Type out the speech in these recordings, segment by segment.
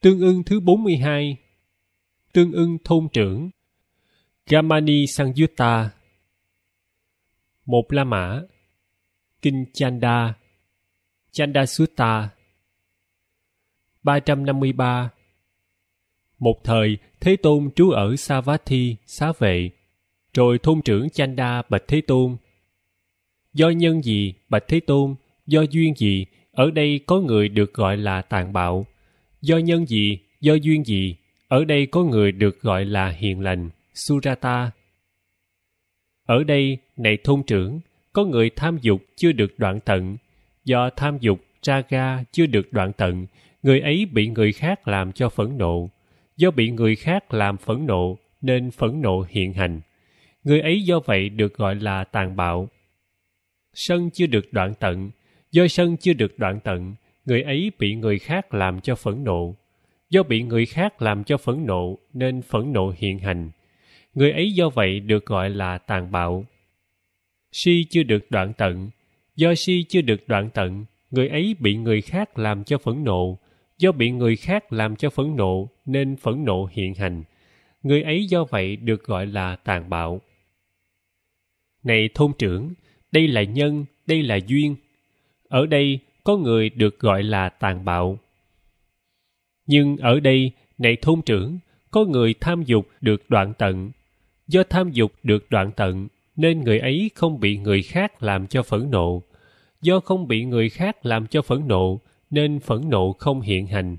tương ưng thứ 42, tương ưng thôn trưởng, Gamani Sangyutta, một La Mã, Kinh Chanda, Chanda Sutta, 353. Một thời, Thế Tôn trú ở Savatthi, xá vệ, rồi thôn trưởng Chanda Bạch Thế Tôn. Do nhân gì, Bạch Thế Tôn, do duyên gì, ở đây có người được gọi là tàn bạo – Do nhân gì, do duyên gì, ở đây có người được gọi là hiền lành, Surata. Ở đây, này thôn trưởng, có người tham dục chưa được đoạn tận. Do tham dục, raga chưa được đoạn tận, người ấy bị người khác làm cho phẫn nộ. Do bị người khác làm phẫn nộ, nên phẫn nộ hiện hành. Người ấy do vậy được gọi là tàn bạo. Sân chưa được đoạn tận, do sân chưa được đoạn tận, người ấy bị người khác làm cho phẫn nộ do bị người khác làm cho phẫn nộ nên phẫn nộ hiện hành người ấy do vậy được gọi là tàn bạo si chưa được đoạn tận do si chưa được đoạn tận người ấy bị người khác làm cho phẫn nộ do bị người khác làm cho phẫn nộ nên phẫn nộ hiện hành người ấy do vậy được gọi là tàn bạo này thôn trưởng đây là nhân đây là duyên ở đây có người được gọi là tàn bạo nhưng ở đây này thôn trưởng có người tham dục được đoạn tận do tham dục được đoạn tận nên người ấy không bị người khác làm cho phẫn nộ do không bị người khác làm cho phẫn nộ nên phẫn nộ không hiện hành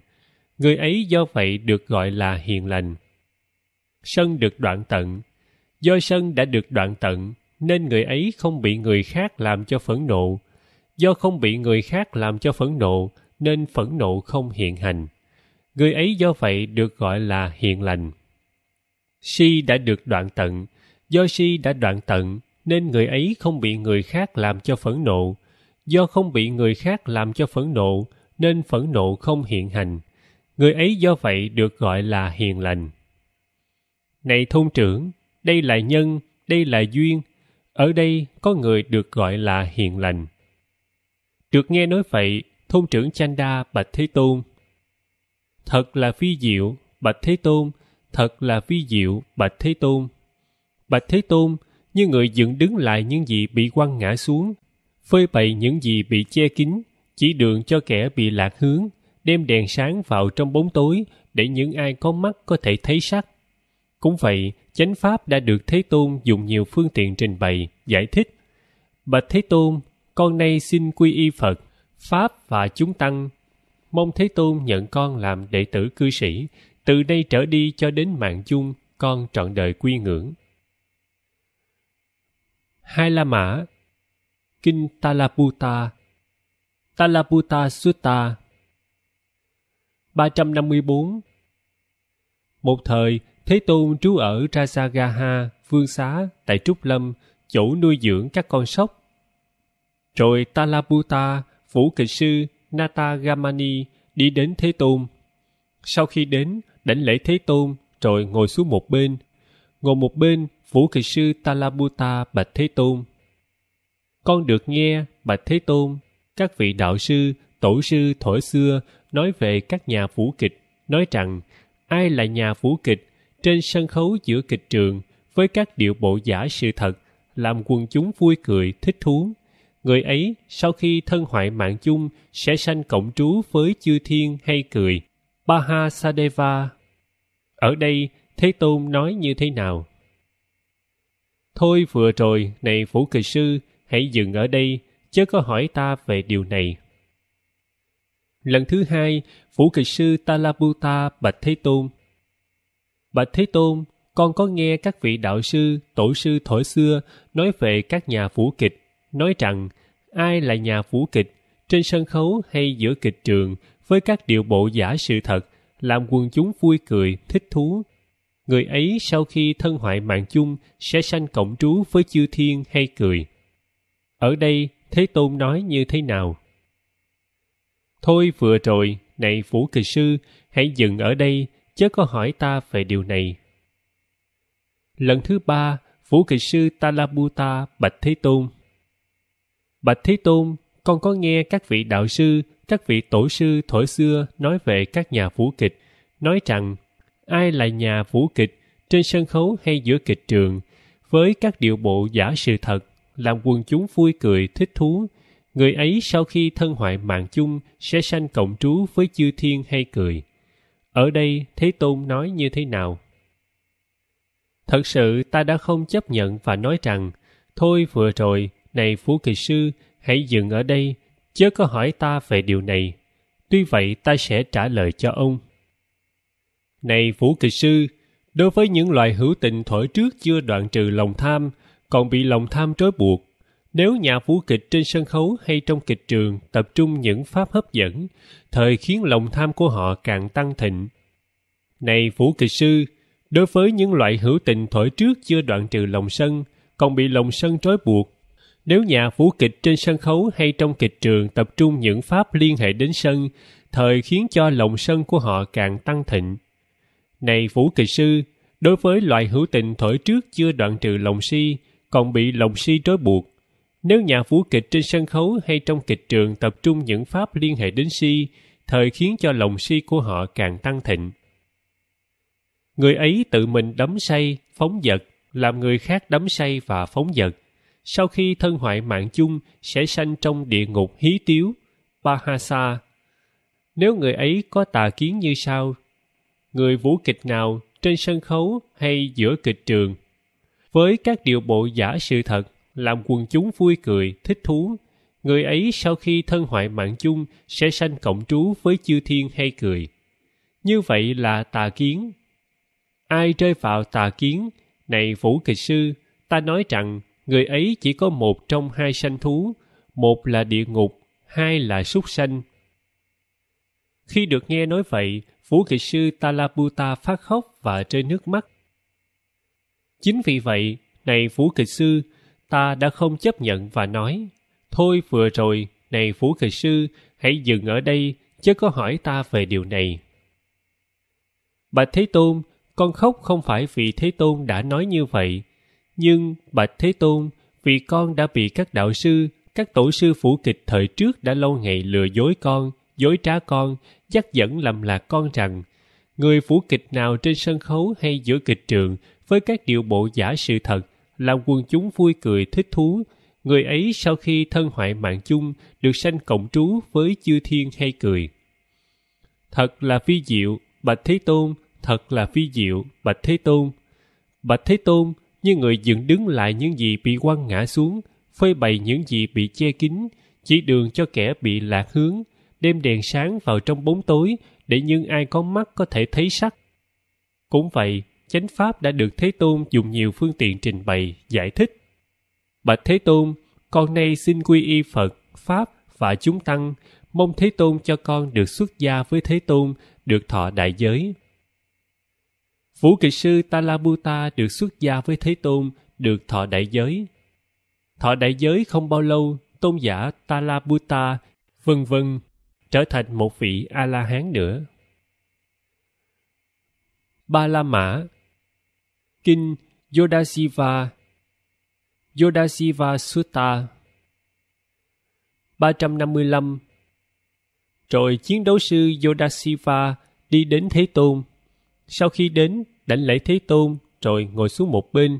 người ấy do vậy được gọi là hiền lành sân được đoạn tận do sân đã được đoạn tận nên người ấy không bị người khác làm cho phẫn nộ do không bị người khác làm cho phẫn nộ nên phẫn nộ không hiện hành người ấy do vậy được gọi là hiện lành si đã được đoạn tận do si đã đoạn tận nên người ấy không bị người khác làm cho phẫn nộ do không bị người khác làm cho phẫn nộ nên phẫn nộ không hiện hành người ấy do vậy được gọi là hiền lành này thôn trưởng đây là nhân đây là duyên ở đây có người được gọi là hiền lành Trượt nghe nói vậy, thôn trưởng Chanda Bạch Thế Tôn. Thật là phi diệu, Bạch Thế Tôn, thật là phi diệu, Bạch Thế Tôn. Bạch Thế Tôn, như người dựng đứng lại những gì bị quăng ngã xuống, phơi bày những gì bị che kín, chỉ đường cho kẻ bị lạc hướng, đem đèn sáng vào trong bóng tối để những ai có mắt có thể thấy sắc. Cũng vậy, chánh pháp đã được Thế Tôn dùng nhiều phương tiện trình bày, giải thích. Bạch Thế Tôn, con nay xin quy y Phật, Pháp và chúng tăng. Mong Thế Tôn nhận con làm đệ tử cư sĩ, từ đây trở đi cho đến mạng chung, con trọn đời quy ngưỡng. Hai La Mã Kinh Talaputa Talaputa Sutta 354 Một thời, Thế Tôn trú ở Rajagaha Vương Xá, tại Trúc Lâm, chỗ nuôi dưỡng các con sóc rồi Talabuta, vũ kịch sư Natagamani đi đến Thế Tôn. Sau khi đến, đảnh lễ Thế Tôn rồi ngồi xuống một bên. Ngồi một bên, vũ kịch sư Talabuta bạch Thế Tôn. Con được nghe, bạch Thế Tôn, các vị đạo sư, tổ sư thổi xưa nói về các nhà vũ kịch, nói rằng ai là nhà vũ kịch trên sân khấu giữa kịch trường với các điệu bộ giả sự thật làm quần chúng vui cười thích thú người ấy sau khi thân hoại mạng chung sẽ sanh cộng trú với chư thiên hay cười baha sadeva ở đây thế tôn nói như thế nào thôi vừa rồi này Phủ kỳ sư hãy dừng ở đây chớ có hỏi ta về điều này lần thứ hai Phủ kỳ sư talabuta bạch thế tôn bạch thế tôn con có nghe các vị đạo sư tổ sư thổi xưa nói về các nhà Phủ kịch nói rằng ai là nhà vũ kịch trên sân khấu hay giữa kịch trường với các điệu bộ giả sự thật làm quần chúng vui cười thích thú người ấy sau khi thân hoại mạng chung sẽ sanh cộng trú với chư thiên hay cười ở đây thế tôn nói như thế nào thôi vừa rồi này vũ kịch sư hãy dừng ở đây chớ có hỏi ta về điều này lần thứ ba vũ kịch sư talabuta bạch thế tôn Bạch Thế Tôn, con có nghe các vị đạo sư, các vị tổ sư thổi xưa nói về các nhà vũ kịch, nói rằng ai là nhà vũ kịch trên sân khấu hay giữa kịch trường, với các điệu bộ giả sự thật, làm quần chúng vui cười thích thú, người ấy sau khi thân hoại mạng chung sẽ sanh cộng trú với chư thiên hay cười. Ở đây Thế Tôn nói như thế nào? Thật sự ta đã không chấp nhận và nói rằng, thôi vừa rồi này phú kỳ sư hãy dừng ở đây chớ có hỏi ta về điều này tuy vậy ta sẽ trả lời cho ông này phú kỳ sư đối với những loại hữu tình thổi trước chưa đoạn trừ lòng tham còn bị lòng tham trói buộc nếu nhà vũ kịch trên sân khấu hay trong kịch trường tập trung những pháp hấp dẫn thời khiến lòng tham của họ càng tăng thịnh này vũ kịch sư đối với những loại hữu tình thổi trước chưa đoạn trừ lòng sân còn bị lòng sân trói buộc nếu nhà vũ kịch trên sân khấu hay trong kịch trường tập trung những pháp liên hệ đến sân, thời khiến cho lòng sân của họ càng tăng thịnh. Này vũ kịch sư, đối với loại hữu tình thổi trước chưa đoạn trừ lòng si, còn bị lòng si trói buộc. Nếu nhà vũ kịch trên sân khấu hay trong kịch trường tập trung những pháp liên hệ đến si, thời khiến cho lòng si của họ càng tăng thịnh. Người ấy tự mình đắm say, phóng dật, làm người khác đắm say và phóng dật sau khi thân hoại mạng chung sẽ sanh trong địa ngục hí tiếu, Bahasa. Nếu người ấy có tà kiến như sau, người vũ kịch nào trên sân khấu hay giữa kịch trường, với các điều bộ giả sự thật làm quần chúng vui cười, thích thú, người ấy sau khi thân hoại mạng chung sẽ sanh cộng trú với chư thiên hay cười. Như vậy là tà kiến. Ai rơi vào tà kiến, này vũ kịch sư, ta nói rằng người ấy chỉ có một trong hai sanh thú một là địa ngục hai là súc sanh khi được nghe nói vậy phú kỵ sư talaputa phát khóc và rơi nước mắt chính vì vậy này phú kỵ sư ta đã không chấp nhận và nói thôi vừa rồi này phú kỵ sư hãy dừng ở đây chớ có hỏi ta về điều này bạch thế tôn con khóc không phải vì thế tôn đã nói như vậy nhưng Bạch Thế Tôn, vì con đã bị các đạo sư, các tổ sư phủ kịch thời trước đã lâu ngày lừa dối con, dối trá con, dắt dẫn làm lạc con rằng người phủ kịch nào trên sân khấu hay giữa kịch trường với các điệu bộ giả sự thật làm quần chúng vui cười thích thú người ấy sau khi thân hoại mạng chung được sanh cộng trú với chư thiên hay cười thật là phi diệu bạch thế tôn thật là phi diệu bạch thế tôn bạch thế tôn như người dựng đứng lại những gì bị quăng ngã xuống, phơi bày những gì bị che kín, chỉ đường cho kẻ bị lạc hướng, đem đèn sáng vào trong bóng tối để những ai có mắt có thể thấy sắc. Cũng vậy, chánh pháp đã được Thế Tôn dùng nhiều phương tiện trình bày, giải thích. Bạch Thế Tôn, con nay xin quy y Phật, Pháp và chúng tăng, mong Thế Tôn cho con được xuất gia với Thế Tôn, được thọ đại giới. Vũ Kỳ Sư Talabuta được xuất gia với Thế Tôn, được thọ đại giới. Thọ đại giới không bao lâu, tôn giả Talabuta, vân vân, trở thành một vị A-la-hán nữa. Ba La Mã Kinh Yodasiva Yodasiva Sutta 355 Rồi chiến đấu sư Yodasiva đi đến Thế Tôn sau khi đến đảnh lễ thế tôn rồi ngồi xuống một bên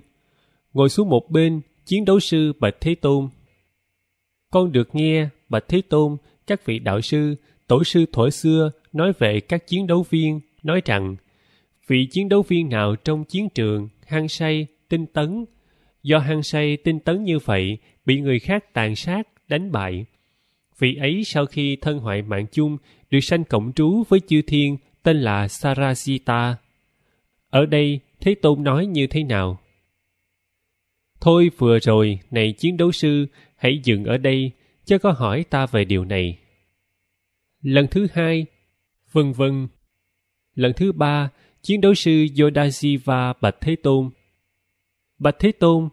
ngồi xuống một bên chiến đấu sư bạch thế tôn con được nghe bạch thế tôn các vị đạo sư tổ sư thuở xưa nói về các chiến đấu viên nói rằng vị chiến đấu viên nào trong chiến trường hăng say tinh tấn do hăng say tinh tấn như vậy bị người khác tàn sát đánh bại vị ấy sau khi thân hoại mạng chung được sanh cộng trú với chư thiên tên là Sarasita. Ở đây, Thế Tôn nói như thế nào? Thôi vừa rồi, này chiến đấu sư, hãy dừng ở đây, chớ có hỏi ta về điều này. Lần thứ hai, vân vân. Lần thứ ba, chiến đấu sư Yodajiva Bạch Thế Tôn. Bạch Thế Tôn,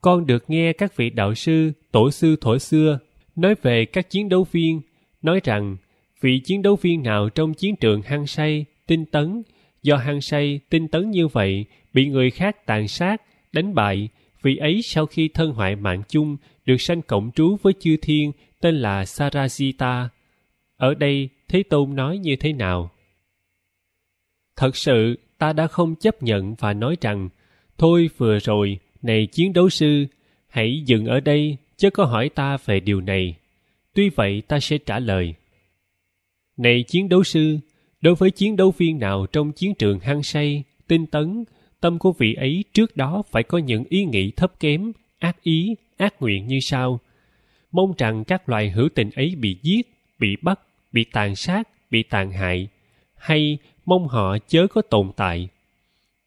con được nghe các vị đạo sư, tổ sư thổi xưa nói về các chiến đấu viên, nói rằng vị chiến đấu viên nào trong chiến trường hăng say tinh tấn do hăng say tinh tấn như vậy bị người khác tàn sát đánh bại vị ấy sau khi thân hoại mạng chung được sanh cộng trú với chư thiên tên là sarasita ở đây thế tôn nói như thế nào thật sự ta đã không chấp nhận và nói rằng thôi vừa rồi này chiến đấu sư hãy dừng ở đây chớ có hỏi ta về điều này tuy vậy ta sẽ trả lời này chiến đấu sư đối với chiến đấu viên nào trong chiến trường hăng say tinh tấn tâm của vị ấy trước đó phải có những ý nghĩ thấp kém ác ý ác nguyện như sau mong rằng các loài hữu tình ấy bị giết bị bắt bị tàn sát bị tàn hại hay mong họ chớ có tồn tại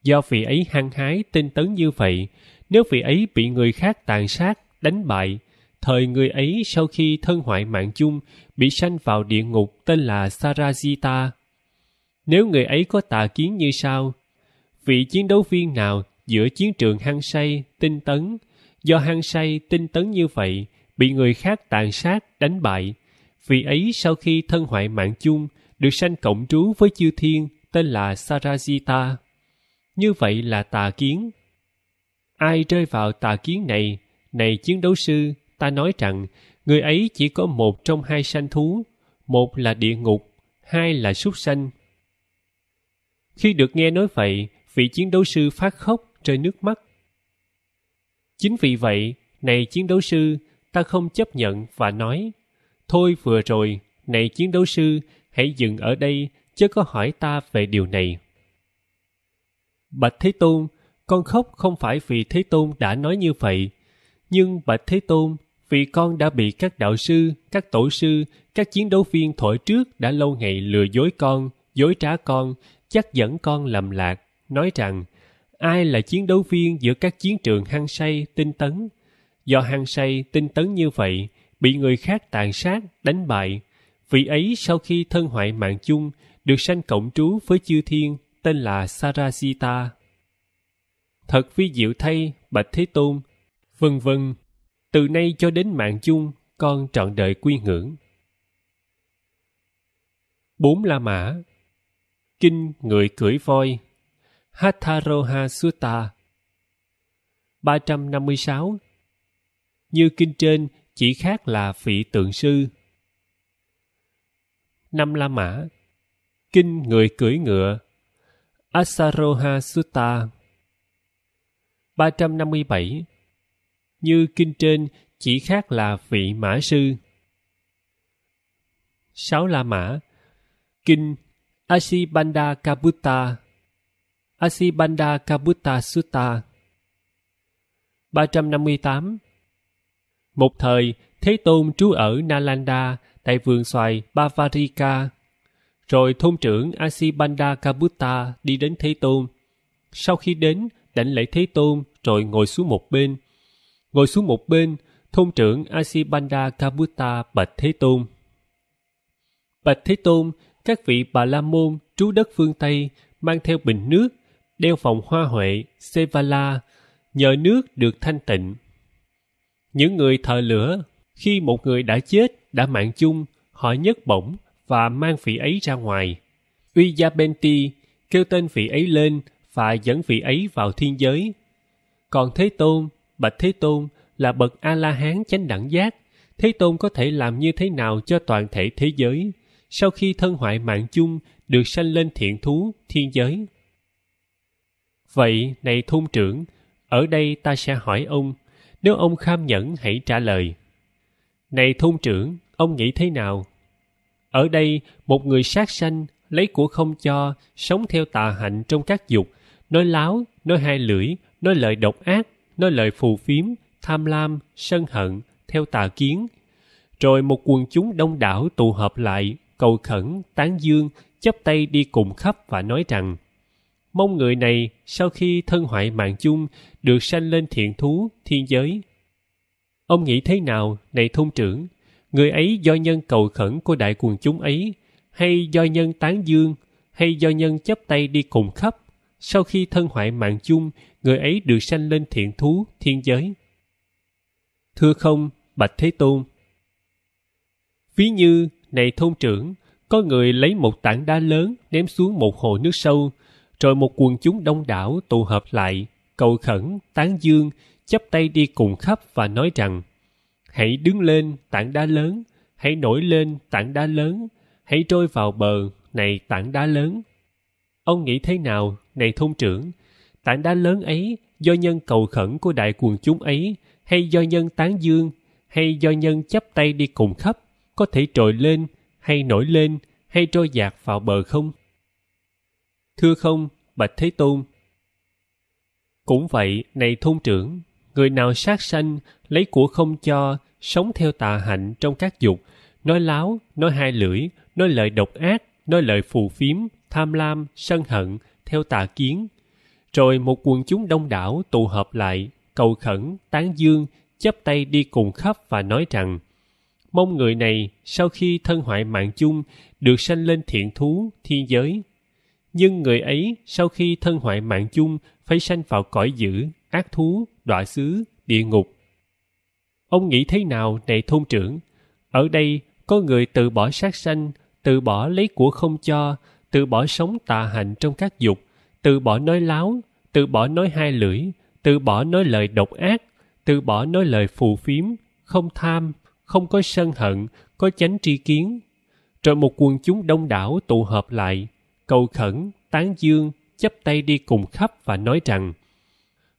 do vị ấy hăng hái tinh tấn như vậy nếu vị ấy bị người khác tàn sát đánh bại thời người ấy sau khi thân hoại mạng chung bị sanh vào địa ngục tên là Sarajita. Nếu người ấy có tà kiến như sau, vị chiến đấu viên nào giữa chiến trường hăng say, tinh tấn, do hăng say, tinh tấn như vậy, bị người khác tàn sát, đánh bại, vị ấy sau khi thân hoại mạng chung được sanh cộng trú với chư thiên tên là Sarajita. Như vậy là tà kiến. Ai rơi vào tà kiến này, này chiến đấu sư, ta nói rằng người ấy chỉ có một trong hai sanh thú một là địa ngục hai là súc sanh khi được nghe nói vậy vị chiến đấu sư phát khóc rơi nước mắt chính vì vậy này chiến đấu sư ta không chấp nhận và nói thôi vừa rồi này chiến đấu sư hãy dừng ở đây chớ có hỏi ta về điều này bạch thế tôn con khóc không phải vì thế tôn đã nói như vậy nhưng bạch thế tôn vì con đã bị các đạo sư, các tổ sư, các chiến đấu viên thổi trước đã lâu ngày lừa dối con, dối trá con, chắc dẫn con lầm lạc, nói rằng ai là chiến đấu viên giữa các chiến trường hăng say, tinh tấn. Do hăng say, tinh tấn như vậy, bị người khác tàn sát, đánh bại. Vị ấy sau khi thân hoại mạng chung, được sanh cộng trú với chư thiên, tên là Sarasita. Thật vi diệu thay, Bạch Thế Tôn, vân vân từ nay cho đến mạng chung con trọn đời quy ngưỡng bốn la mã kinh người cưỡi voi hatharoha sutta sáu như kinh trên chỉ khác là vị tượng sư năm la mã kinh người cưỡi ngựa asaroha sutta bảy như kinh trên chỉ khác là vị mã sư sáu la mã kinh asibanda kabutta asibanda kabutta sutta 358 Một thời, Thế Tôn trú ở Nalanda tại vườn xoài Bavarika. Rồi thôn trưởng Asibanda Kabutta đi đến Thế Tôn. Sau khi đến, đảnh lễ Thế Tôn rồi ngồi xuống một bên. Ngồi xuống một bên, thôn trưởng Asibanda Kabuta Bạch Thế Tôn. Bạch Thế Tôn, các vị bà la môn trú đất phương Tây mang theo bình nước, đeo vòng hoa huệ Sevala, nhờ nước được thanh tịnh. Những người thờ lửa, khi một người đã chết, đã mạng chung, họ nhấc bổng và mang vị ấy ra ngoài. Uyabenti kêu tên vị ấy lên và dẫn vị ấy vào thiên giới. Còn Thế Tôn Bạch Thế Tôn là bậc A-la-hán chánh đẳng giác, Thế Tôn có thể làm như thế nào cho toàn thể thế giới sau khi thân hoại mạng chung được sanh lên thiện thú, thiên giới? Vậy, này thôn trưởng, ở đây ta sẽ hỏi ông, nếu ông kham nhẫn hãy trả lời. Này thôn trưởng, ông nghĩ thế nào? Ở đây, một người sát sanh, lấy của không cho, sống theo tà hạnh trong các dục, nói láo, nói hai lưỡi, nói lời độc ác, nói lời phù phiếm tham lam sân hận theo tà kiến rồi một quần chúng đông đảo tụ hợp lại cầu khẩn tán dương chắp tay đi cùng khắp và nói rằng mong người này sau khi thân hoại mạng chung được sanh lên thiện thú thiên giới ông nghĩ thế nào này thôn trưởng người ấy do nhân cầu khẩn của đại quần chúng ấy hay do nhân tán dương hay do nhân chấp tay đi cùng khắp sau khi thân hoại mạng chung người ấy được sanh lên thiện thú thiên giới thưa không bạch thế tôn ví như này thôn trưởng có người lấy một tảng đá lớn ném xuống một hồ nước sâu rồi một quần chúng đông đảo tụ hợp lại cầu khẩn tán dương chắp tay đi cùng khắp và nói rằng hãy đứng lên tảng đá lớn hãy nổi lên tảng đá lớn hãy trôi vào bờ này tảng đá lớn ông nghĩ thế nào này thôn trưởng tảng đá lớn ấy do nhân cầu khẩn của đại quần chúng ấy hay do nhân tán dương hay do nhân chắp tay đi cùng khắp có thể trồi lên hay nổi lên hay trôi dạt vào bờ không thưa không bạch thế tôn cũng vậy này thôn trưởng người nào sát sanh lấy của không cho sống theo tà hạnh trong các dục nói láo nói hai lưỡi nói lời độc ác nói lời phù phiếm tham lam sân hận theo tà kiến rồi một quần chúng đông đảo tụ hợp lại cầu khẩn tán dương chắp tay đi cùng khắp và nói rằng mong người này sau khi thân hoại mạng chung được sanh lên thiện thú thiên giới nhưng người ấy sau khi thân hoại mạng chung phải sanh vào cõi dữ ác thú đọa xứ địa ngục ông nghĩ thế nào này thôn trưởng ở đây có người tự bỏ sát sanh tự bỏ lấy của không cho tự bỏ sống tà hạnh trong các dục từ bỏ nói láo, từ bỏ nói hai lưỡi, từ bỏ nói lời độc ác, từ bỏ nói lời phù phiếm, không tham, không có sân hận, có chánh tri kiến. Rồi một quần chúng đông đảo tụ hợp lại, cầu khẩn, tán dương, chấp tay đi cùng khắp và nói rằng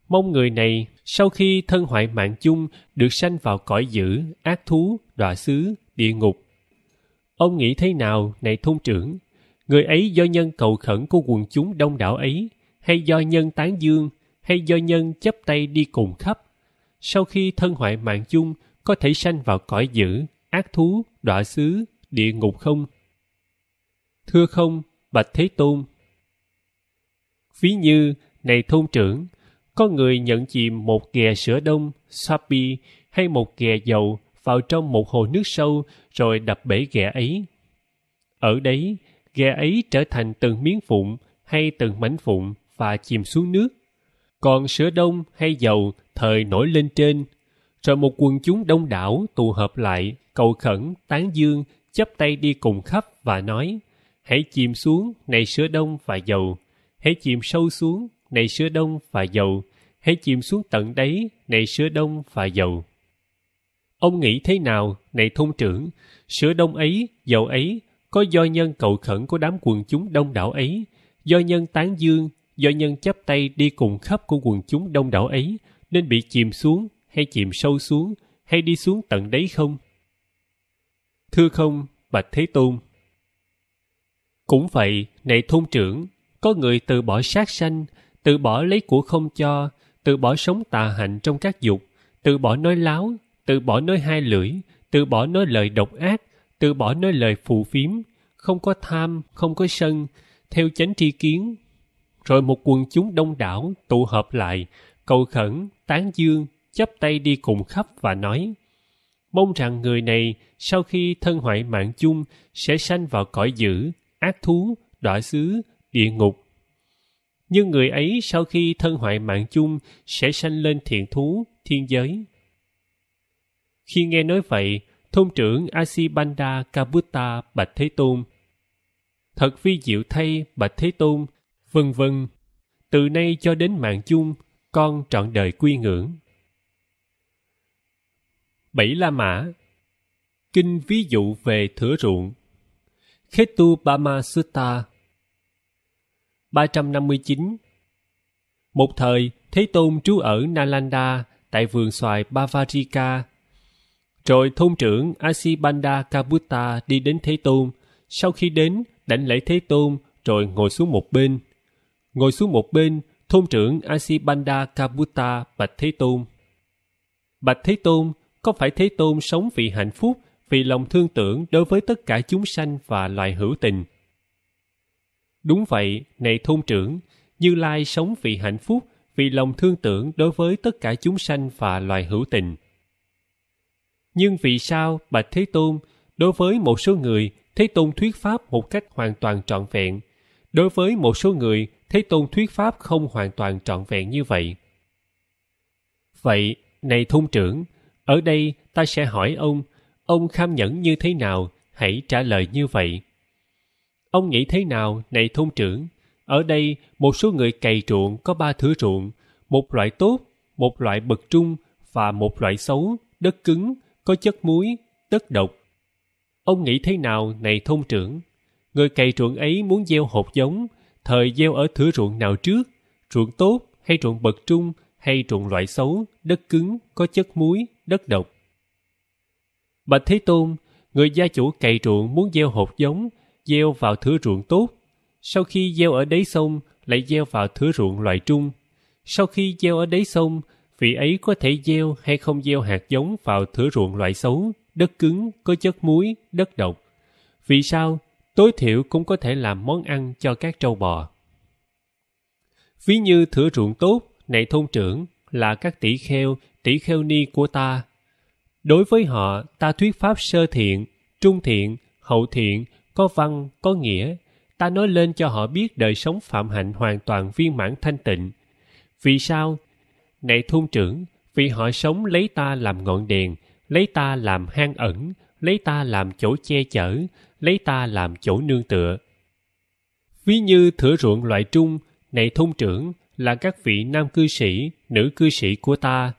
mong người này sau khi thân hoại mạng chung được sanh vào cõi dữ, ác thú, đọa xứ, địa ngục. Ông nghĩ thế nào, này thôn trưởng? người ấy do nhân cầu khẩn của quần chúng đông đảo ấy hay do nhân tán dương hay do nhân chấp tay đi cùng khắp sau khi thân hoại mạng chung có thể sanh vào cõi dữ ác thú đọa xứ địa ngục không thưa không bạch thế tôn ví như này thôn trưởng có người nhận chìm một ghè sữa đông sapi hay một ghè dầu vào trong một hồ nước sâu rồi đập bể ghè ấy ở đấy ghe ấy trở thành từng miếng phụng hay từng mảnh phụng và chìm xuống nước. Còn sữa đông hay dầu thời nổi lên trên, rồi một quần chúng đông đảo tụ hợp lại, cầu khẩn, tán dương, chấp tay đi cùng khắp và nói Hãy chìm xuống, này sữa đông và dầu, hãy chìm sâu xuống, này sữa đông và dầu, hãy chìm xuống tận đáy, này sữa đông và dầu. Ông nghĩ thế nào, này thôn trưởng, sữa đông ấy, dầu ấy có do nhân cầu khẩn của đám quần chúng đông đảo ấy, do nhân tán dương, do nhân chắp tay đi cùng khắp của quần chúng đông đảo ấy, nên bị chìm xuống hay chìm sâu xuống hay đi xuống tận đấy không? Thưa không, Bạch Thế Tôn. Cũng vậy, này thôn trưởng, có người từ bỏ sát sanh, từ bỏ lấy của không cho, từ bỏ sống tà hạnh trong các dục, từ bỏ nói láo, từ bỏ nói hai lưỡi, từ bỏ nói lời độc ác, từ bỏ nói lời phù phiếm, không có tham, không có sân, theo chánh tri kiến. Rồi một quần chúng đông đảo tụ hợp lại, cầu khẩn, tán dương, chắp tay đi cùng khắp và nói mong rằng người này sau khi thân hoại mạng chung sẽ sanh vào cõi dữ, ác thú, đọa xứ, địa ngục. Nhưng người ấy sau khi thân hoại mạng chung sẽ sanh lên thiện thú, thiên giới. Khi nghe nói vậy, thôn trưởng Asibanda Kabuta Bạch Thế Tôn. Thật vi diệu thay Bạch Thế Tôn, vân vân. Từ nay cho đến mạng chung, con trọn đời quy ngưỡng. Bảy La Mã Kinh ví dụ về thửa ruộng Khetu Bama Sutta 359 Một thời, Thế Tôn trú ở Nalanda tại vườn xoài Bavarika rồi thôn trưởng Asibanda Kabuta đi đến Thế Tôn, sau khi đến, đảnh lễ Thế Tôn rồi ngồi xuống một bên. Ngồi xuống một bên, thôn trưởng Asibanda Kabuta bạch Thế Tôn. Bạch Thế Tôn, có phải Thế Tôn sống vì hạnh phúc, vì lòng thương tưởng đối với tất cả chúng sanh và loài hữu tình? Đúng vậy, này thôn trưởng, Như Lai sống vì hạnh phúc, vì lòng thương tưởng đối với tất cả chúng sanh và loài hữu tình nhưng vì sao Bạch Thế Tôn, đối với một số người, Thế Tôn thuyết pháp một cách hoàn toàn trọn vẹn. Đối với một số người, Thế Tôn thuyết pháp không hoàn toàn trọn vẹn như vậy. Vậy, này thôn trưởng, ở đây ta sẽ hỏi ông, ông kham nhẫn như thế nào, hãy trả lời như vậy. Ông nghĩ thế nào, này thôn trưởng? Ở đây, một số người cày ruộng có ba thứ ruộng, một loại tốt, một loại bậc trung và một loại xấu, đất cứng, có chất muối, tất độc. Ông nghĩ thế nào này thôn trưởng? Người cày ruộng ấy muốn gieo hột giống, thời gieo ở thửa ruộng nào trước, ruộng tốt hay ruộng bậc trung hay ruộng loại xấu, đất cứng, có chất muối, đất độc. Bạch Thế Tôn, người gia chủ cày ruộng muốn gieo hột giống, gieo vào thửa ruộng tốt. Sau khi gieo ở đáy sông, lại gieo vào thửa ruộng loại trung. Sau khi gieo ở đáy sông, vị ấy có thể gieo hay không gieo hạt giống vào thửa ruộng loại xấu, đất cứng, có chất muối, đất độc. Vì sao, tối thiểu cũng có thể làm món ăn cho các trâu bò. Ví như thửa ruộng tốt, này thôn trưởng, là các tỷ kheo, tỷ kheo ni của ta. Đối với họ, ta thuyết pháp sơ thiện, trung thiện, hậu thiện, có văn, có nghĩa. Ta nói lên cho họ biết đời sống phạm hạnh hoàn toàn viên mãn thanh tịnh. Vì sao? này thôn trưởng vì họ sống lấy ta làm ngọn đèn lấy ta làm hang ẩn lấy ta làm chỗ che chở lấy ta làm chỗ nương tựa ví như thửa ruộng loại trung này thôn trưởng là các vị nam cư sĩ nữ cư sĩ của ta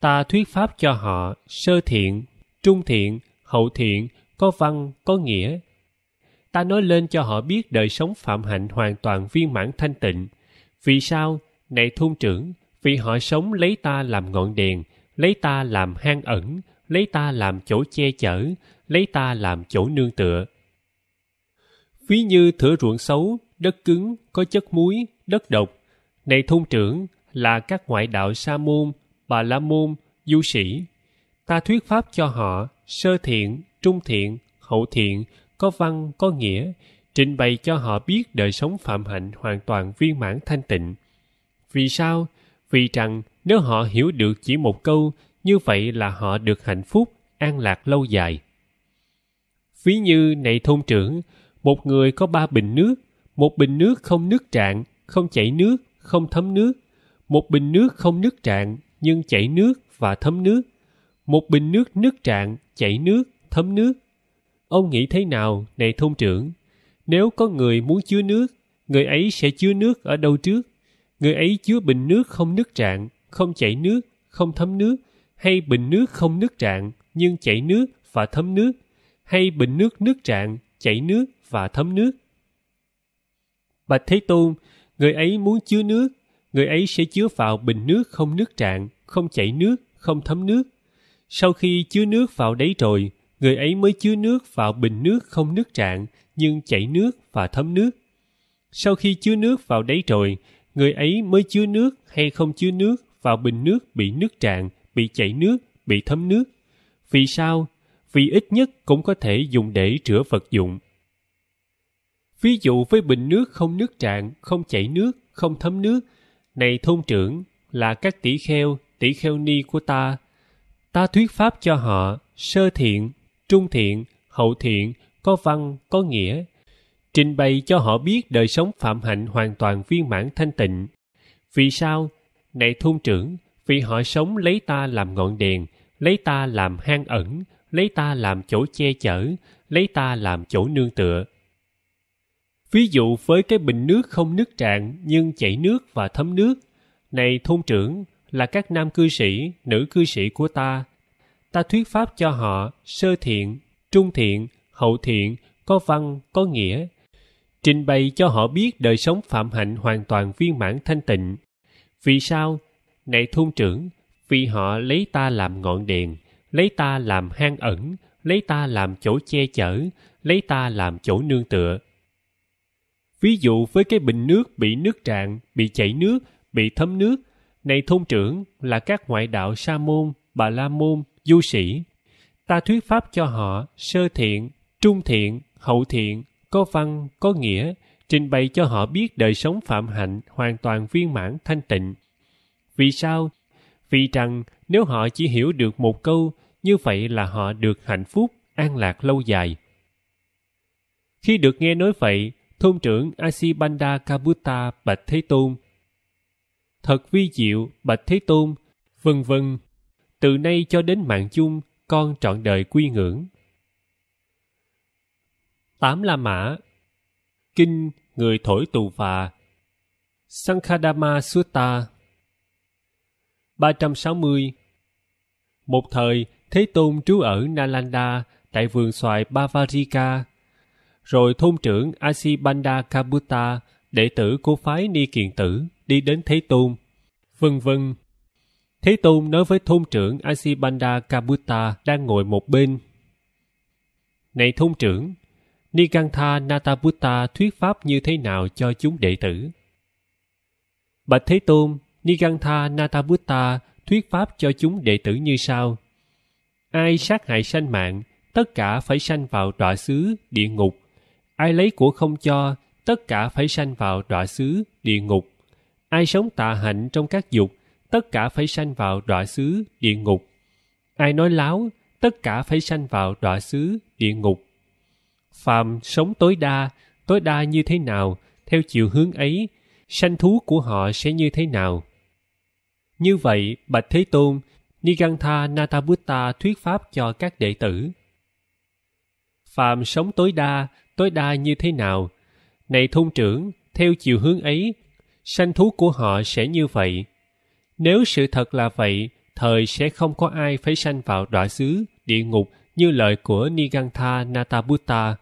ta thuyết pháp cho họ sơ thiện trung thiện hậu thiện có văn có nghĩa ta nói lên cho họ biết đời sống phạm hạnh hoàn toàn viên mãn thanh tịnh vì sao này thôn trưởng vì họ sống lấy ta làm ngọn đèn lấy ta làm hang ẩn lấy ta làm chỗ che chở lấy ta làm chỗ nương tựa ví như thửa ruộng xấu đất cứng có chất muối đất độc này thôn trưởng là các ngoại đạo sa môn bà la môn du sĩ ta thuyết pháp cho họ sơ thiện trung thiện hậu thiện có văn có nghĩa trình bày cho họ biết đời sống phạm hạnh hoàn toàn viên mãn thanh tịnh vì sao vì rằng nếu họ hiểu được chỉ một câu như vậy là họ được hạnh phúc an lạc lâu dài ví như này thôn trưởng một người có ba bình nước một bình nước không nước trạng không chảy nước không thấm nước một bình nước không nước trạng nhưng chảy nước và thấm nước một bình nước nước trạng chảy nước thấm nước ông nghĩ thế nào này thôn trưởng nếu có người muốn chứa nước người ấy sẽ chứa nước ở đâu trước người ấy chứa bình nước không nước trạng không chảy nước không thấm nước hay bình nước không nước trạng nhưng chảy nước và thấm nước hay bình nước nước trạng chảy nước và thấm nước bạch thế tôn người ấy muốn chứa nước người ấy sẽ chứa vào bình nước không nước trạng không chảy nước không thấm nước sau khi chứa nước vào đấy rồi người ấy mới chứa nước vào bình nước không nước trạng nhưng chảy nước và thấm nước sau khi chứa nước vào đấy rồi người ấy mới chứa nước hay không chứa nước vào bình nước bị nước tràn, bị chảy nước, bị thấm nước. Vì sao? Vì ít nhất cũng có thể dùng để rửa vật dụng. Ví dụ với bình nước không nước tràn, không chảy nước, không thấm nước, này thôn trưởng là các tỷ kheo, tỷ kheo ni của ta. Ta thuyết pháp cho họ, sơ thiện, trung thiện, hậu thiện, có văn, có nghĩa, trình bày cho họ biết đời sống phạm hạnh hoàn toàn viên mãn thanh tịnh vì sao này thôn trưởng vì họ sống lấy ta làm ngọn đèn lấy ta làm hang ẩn lấy ta làm chỗ che chở lấy ta làm chỗ nương tựa ví dụ với cái bình nước không nước trạng nhưng chảy nước và thấm nước này thôn trưởng là các nam cư sĩ nữ cư sĩ của ta ta thuyết pháp cho họ sơ thiện trung thiện hậu thiện có văn có nghĩa trình bày cho họ biết đời sống phạm hạnh hoàn toàn viên mãn thanh tịnh vì sao này thôn trưởng vì họ lấy ta làm ngọn đèn lấy ta làm hang ẩn lấy ta làm chỗ che chở lấy ta làm chỗ nương tựa ví dụ với cái bình nước bị nước tràn bị chảy nước bị thấm nước này thôn trưởng là các ngoại đạo sa môn bà la môn du sĩ ta thuyết pháp cho họ sơ thiện trung thiện hậu thiện có văn có nghĩa trình bày cho họ biết đời sống phạm hạnh hoàn toàn viên mãn thanh tịnh vì sao vì rằng nếu họ chỉ hiểu được một câu như vậy là họ được hạnh phúc an lạc lâu dài khi được nghe nói vậy thôn trưởng asibanda kabuta bạch thế tôn thật vi diệu bạch thế tôn vân vân từ nay cho đến mạng chung con trọn đời quy ngưỡng tám la mã kinh người thổi tù và sankhadama sutta 360 Một thời, Thế Tôn trú ở Nalanda tại vườn xoài Bavarika, rồi thôn trưởng Asibanda Kabuta, đệ tử của phái Ni Kiền Tử, đi đến Thế Tôn, vân vân. Thế Tôn nói với thôn trưởng Asibanda Kabuta đang ngồi một bên. Này thôn trưởng, Nikantha Nataputta thuyết pháp như thế nào cho chúng đệ tử. Bạch Thế Tôn, Nikantha Nataputta thuyết pháp cho chúng đệ tử như sau. Ai sát hại sanh mạng, tất cả phải sanh vào đọa xứ địa ngục. Ai lấy của không cho, tất cả phải sanh vào đọa xứ địa ngục. Ai sống tà hạnh trong các dục, tất cả phải sanh vào đọa xứ địa ngục. Ai nói láo, tất cả phải sanh vào đọa xứ địa ngục phàm sống tối đa tối đa như thế nào theo chiều hướng ấy sanh thú của họ sẽ như thế nào như vậy bạch thế tôn nigantha nataputta thuyết pháp cho các đệ tử phàm sống tối đa tối đa như thế nào này thôn trưởng theo chiều hướng ấy sanh thú của họ sẽ như vậy nếu sự thật là vậy thời sẽ không có ai phải sanh vào đọa xứ địa ngục như lời của nigantha nataputta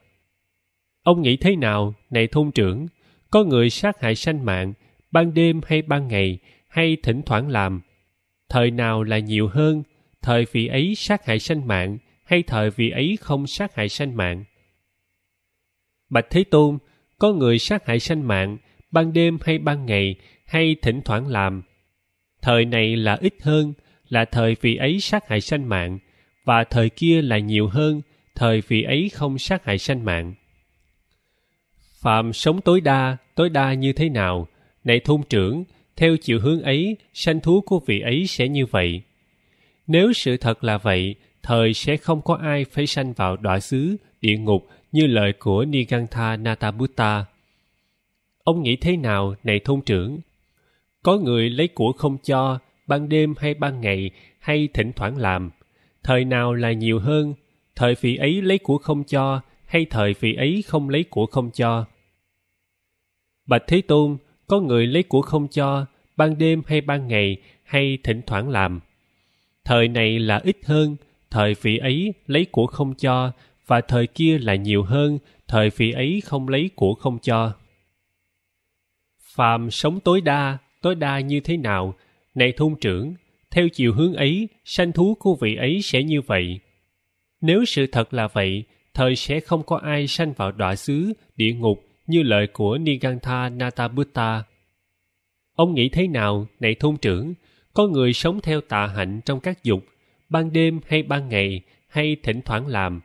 Ông nghĩ thế nào, này thôn trưởng, có người sát hại sanh mạng, ban đêm hay ban ngày, hay thỉnh thoảng làm. Thời nào là nhiều hơn, thời vị ấy sát hại sanh mạng, hay thời vị ấy không sát hại sanh mạng. Bạch Thế Tôn, có người sát hại sanh mạng, ban đêm hay ban ngày, hay thỉnh thoảng làm. Thời này là ít hơn, là thời vị ấy sát hại sanh mạng, và thời kia là nhiều hơn, thời vị ấy không sát hại sanh mạng phạm sống tối đa tối đa như thế nào này thôn trưởng theo chiều hướng ấy sanh thú của vị ấy sẽ như vậy nếu sự thật là vậy thời sẽ không có ai phải sanh vào đọa xứ địa ngục như lời của nigantha natabutta ông nghĩ thế nào này thôn trưởng có người lấy của không cho ban đêm hay ban ngày hay thỉnh thoảng làm thời nào là nhiều hơn thời vị ấy lấy của không cho hay thời vị ấy không lấy của không cho. Bạch Thế Tôn, có người lấy của không cho, ban đêm hay ban ngày, hay thỉnh thoảng làm. Thời này là ít hơn, thời vị ấy lấy của không cho, và thời kia là nhiều hơn, thời vị ấy không lấy của không cho. Phàm sống tối đa, tối đa như thế nào? Này thôn trưởng, theo chiều hướng ấy, sanh thú của vị ấy sẽ như vậy. Nếu sự thật là vậy, thời sẽ không có ai sanh vào đọa xứ, địa ngục như lời của Nigantha Natabutta. Ông nghĩ thế nào, này thôn trưởng, có người sống theo tà hạnh trong các dục, ban đêm hay ban ngày, hay thỉnh thoảng làm.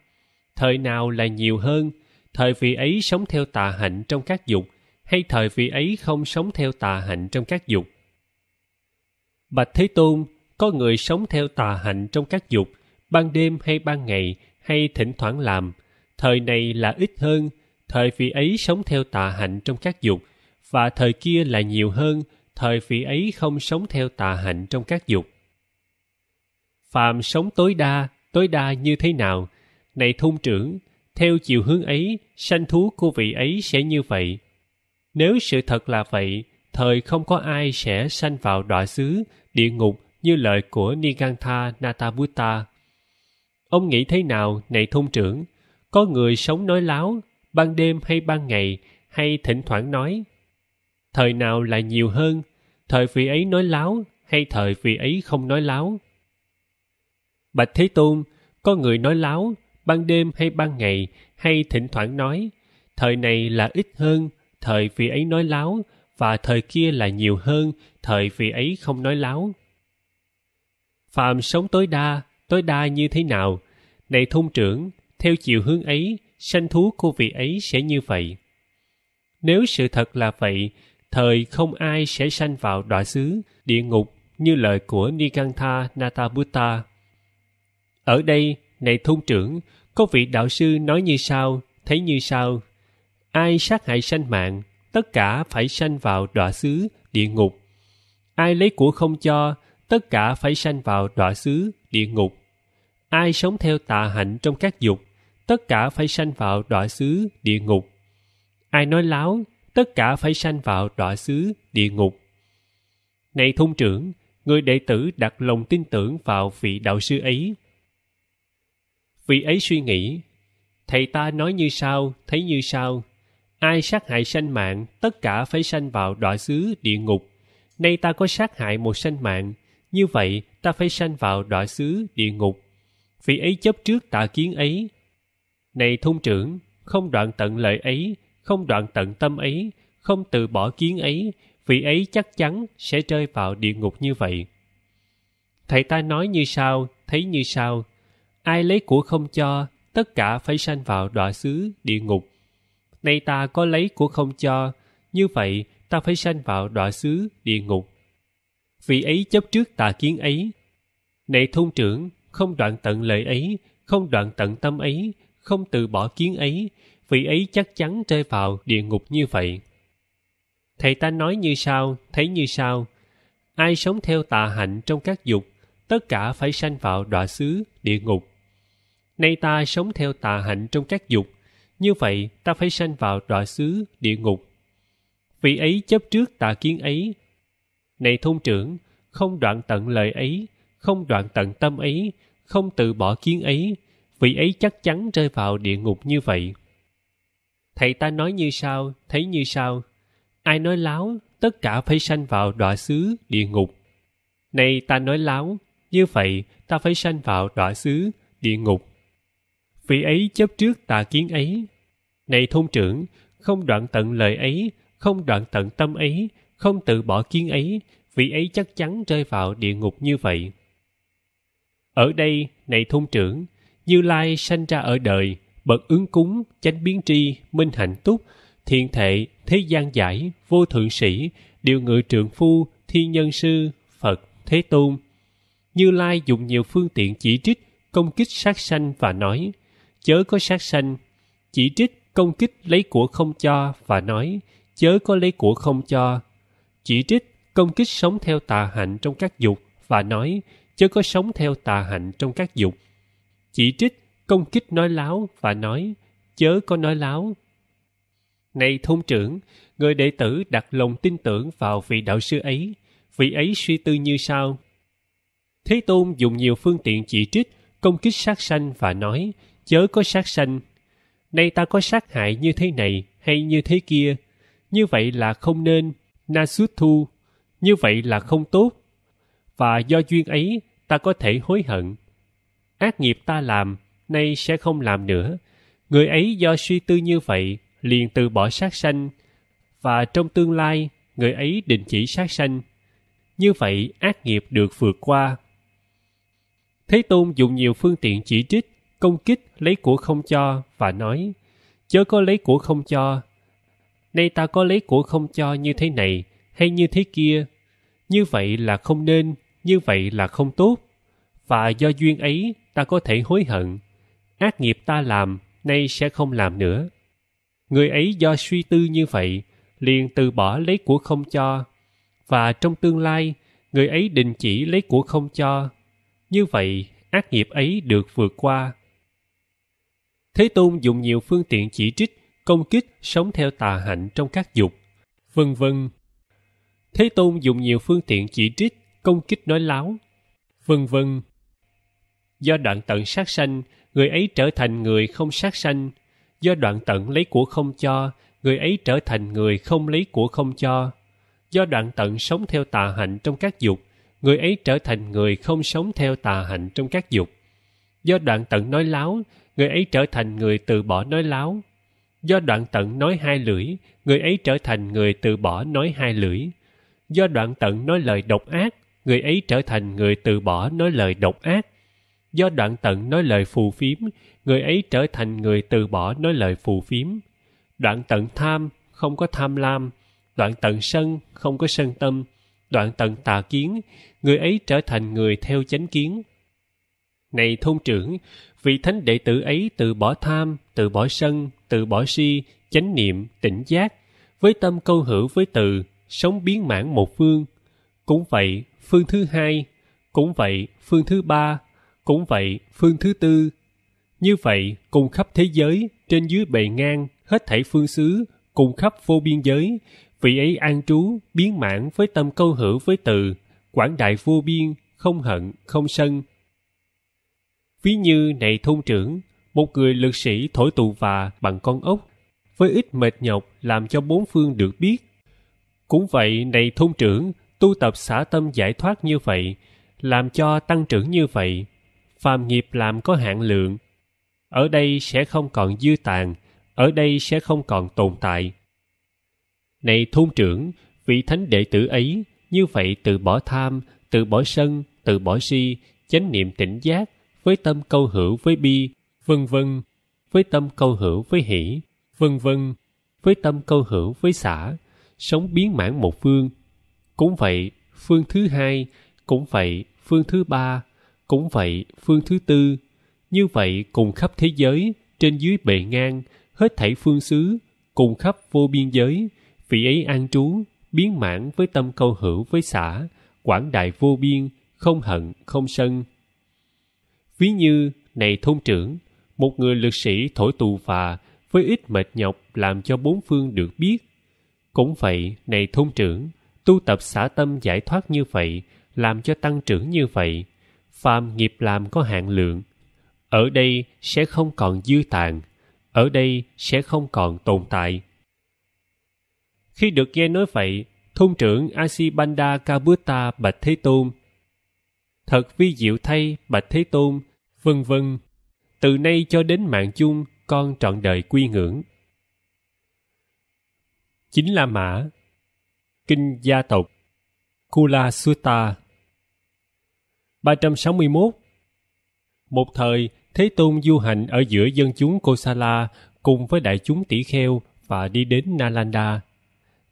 Thời nào là nhiều hơn, thời vị ấy sống theo tà hạnh trong các dục, hay thời vị ấy không sống theo tà hạnh trong các dục. Bạch Thế Tôn, có người sống theo tà hạnh trong các dục, ban đêm hay ban ngày, hay thỉnh thoảng làm thời này là ít hơn thời vị ấy sống theo tà hạnh trong các dục và thời kia là nhiều hơn thời vị ấy không sống theo tà hạnh trong các dục phàm sống tối đa tối đa như thế nào này thôn trưởng theo chiều hướng ấy sanh thú của vị ấy sẽ như vậy nếu sự thật là vậy thời không có ai sẽ sanh vào đọa xứ địa ngục như lời của nigantha natabutta ông nghĩ thế nào này thôn trưởng có người sống nói láo ban đêm hay ban ngày hay thỉnh thoảng nói thời nào là nhiều hơn thời vị ấy nói láo hay thời vị ấy không nói láo bạch thế tôn có người nói láo ban đêm hay ban ngày hay thỉnh thoảng nói thời này là ít hơn thời vị ấy nói láo và thời kia là nhiều hơn thời vị ấy không nói láo phàm sống tối đa tối đa như thế nào này thôn trưởng theo chiều hướng ấy sanh thú của vị ấy sẽ như vậy nếu sự thật là vậy thời không ai sẽ sanh vào đọa xứ địa ngục như lời của Nigantha Natabutta. Ở đây, này thôn trưởng, có vị đạo sư nói như sau, thấy như sau. Ai sát hại sanh mạng, tất cả phải sanh vào đọa xứ địa ngục. Ai lấy của không cho, tất cả phải sanh vào đọa xứ địa ngục. Ai sống theo tà hạnh trong các dục, tất cả phải sanh vào đọa xứ địa ngục. Ai nói láo, tất cả phải sanh vào đọa xứ địa ngục. Này thôn trưởng, người đệ tử đặt lòng tin tưởng vào vị đạo sư ấy. Vị ấy suy nghĩ, thầy ta nói như sao, thấy như sao. Ai sát hại sanh mạng, tất cả phải sanh vào đọa xứ địa ngục. Nay ta có sát hại một sanh mạng, như vậy ta phải sanh vào đọa xứ địa ngục. Vị ấy chấp trước tạ kiến ấy, này thôn trưởng không đoạn tận lợi ấy không đoạn tận tâm ấy không từ bỏ kiến ấy vị ấy chắc chắn sẽ rơi vào địa ngục như vậy thầy ta nói như sao thấy như sao ai lấy của không cho tất cả phải sanh vào đọa xứ địa ngục nay ta có lấy của không cho như vậy ta phải sanh vào đọa xứ địa ngục vị ấy chấp trước tà kiến ấy này thôn trưởng không đoạn tận lợi ấy không đoạn tận tâm ấy không từ bỏ kiến ấy, vị ấy chắc chắn rơi vào địa ngục như vậy. Thầy ta nói như sao, thấy như sao. Ai sống theo tà hạnh trong các dục, tất cả phải sanh vào đọa xứ, địa ngục. Nay ta sống theo tà hạnh trong các dục, như vậy ta phải sanh vào đọa xứ, địa ngục. Vị ấy chấp trước tà kiến ấy. Này thôn trưởng, không đoạn tận lời ấy, không đoạn tận tâm ấy, không từ bỏ kiến ấy, vị ấy chắc chắn rơi vào địa ngục như vậy thầy ta nói như sao thấy như sao ai nói láo tất cả phải sanh vào đọa xứ địa ngục nay ta nói láo như vậy ta phải sanh vào đọa xứ địa ngục vị ấy chấp trước tà kiến ấy này thôn trưởng không đoạn tận lời ấy không đoạn tận tâm ấy không tự bỏ kiến ấy vị ấy chắc chắn rơi vào địa ngục như vậy ở đây này thôn trưởng như lai sanh ra ở đời bậc ứng cúng chánh biến tri minh hạnh túc thiện thệ thế gian giải vô thượng sĩ điều ngự trượng phu thiên nhân sư phật thế tôn như lai dùng nhiều phương tiện chỉ trích công kích sát sanh và nói chớ có sát sanh chỉ trích công kích lấy của không cho và nói chớ có lấy của không cho chỉ trích công kích sống theo tà hạnh trong các dục và nói chớ có sống theo tà hạnh trong các dục chỉ trích, công kích nói láo và nói chớ có nói láo. Này thôn trưởng, người đệ tử đặt lòng tin tưởng vào vị đạo sư ấy, vị ấy suy tư như sau. Thế Tôn dùng nhiều phương tiện chỉ trích, công kích sát sanh và nói, chớ có sát sanh. Nay ta có sát hại như thế này hay như thế kia, như vậy là không nên, na thu như vậy là không tốt. Và do duyên ấy, ta có thể hối hận ác nghiệp ta làm, nay sẽ không làm nữa. Người ấy do suy tư như vậy, liền từ bỏ sát sanh, và trong tương lai, người ấy định chỉ sát sanh. Như vậy, ác nghiệp được vượt qua. Thế Tôn dùng nhiều phương tiện chỉ trích, công kích lấy của không cho và nói, chớ có lấy của không cho. Nay ta có lấy của không cho như thế này hay như thế kia. Như vậy là không nên, như vậy là không tốt. Và do duyên ấy ta có thể hối hận ác nghiệp ta làm nay sẽ không làm nữa người ấy do suy tư như vậy liền từ bỏ lấy của không cho và trong tương lai người ấy đình chỉ lấy của không cho như vậy ác nghiệp ấy được vượt qua thế tôn dùng nhiều phương tiện chỉ trích công kích sống theo tà hạnh trong các dục vân vân thế tôn dùng nhiều phương tiện chỉ trích công kích nói láo vân vân do đoạn tận sát sanh người ấy trở thành người không sát sanh do đoạn tận lấy của không cho người ấy trở thành người không lấy của không cho do đoạn tận sống theo tà hạnh trong các dục người ấy trở thành người không sống theo tà hạnh trong các dục do đoạn tận nói láo người ấy trở thành người từ bỏ nói láo do đoạn tận nói hai lưỡi người ấy trở thành người từ bỏ nói hai lưỡi do đoạn tận nói lời độc ác người ấy trở thành người từ bỏ nói lời độc ác do đoạn tận nói lời phù phiếm người ấy trở thành người từ bỏ nói lời phù phiếm đoạn tận tham không có tham lam đoạn tận sân không có sân tâm đoạn tận tà kiến người ấy trở thành người theo chánh kiến này thôn trưởng vị thánh đệ tử ấy từ bỏ tham từ bỏ sân từ bỏ si chánh niệm tỉnh giác với tâm câu hữu với từ sống biến mãn một phương cũng vậy phương thứ hai cũng vậy phương thứ ba cũng vậy phương thứ tư như vậy cùng khắp thế giới trên dưới bề ngang hết thảy phương xứ cùng khắp vô biên giới vị ấy an trú biến mãn với tâm câu hữu với từ quảng đại vô biên không hận không sân ví như này thôn trưởng một người lực sĩ thổi tù và bằng con ốc với ít mệt nhọc làm cho bốn phương được biết cũng vậy này thôn trưởng tu tập xả tâm giải thoát như vậy làm cho tăng trưởng như vậy phàm nghiệp làm có hạn lượng ở đây sẽ không còn dư tàn ở đây sẽ không còn tồn tại này thôn trưởng vị thánh đệ tử ấy như vậy từ bỏ tham từ bỏ sân từ bỏ si chánh niệm tỉnh giác với tâm câu hữu với bi vân vân với tâm câu hữu với hỷ vân vân với tâm câu hữu với xã sống biến mãn một phương cũng vậy phương thứ hai cũng vậy phương thứ ba cũng vậy phương thứ tư như vậy cùng khắp thế giới trên dưới bề ngang hết thảy phương xứ cùng khắp vô biên giới vị ấy an trú biến mãn với tâm câu hữu với xã quảng đại vô biên không hận không sân ví như này thôn trưởng một người lực sĩ thổi tù phà với ít mệt nhọc làm cho bốn phương được biết cũng vậy này thôn trưởng tu tập xả tâm giải thoát như vậy làm cho tăng trưởng như vậy phàm nghiệp làm có hạn lượng ở đây sẽ không còn dư tàn ở đây sẽ không còn tồn tại khi được nghe nói vậy thôn trưởng asibanda kabuta bạch thế tôn thật vi diệu thay bạch thế tôn vân vân từ nay cho đến mạng chung con trọn đời quy ngưỡng chính là mã kinh gia tộc kula sutta 361 Một thời, Thế Tôn du hành ở giữa dân chúng Kosala cùng với đại chúng tỷ kheo và đi đến Nalanda.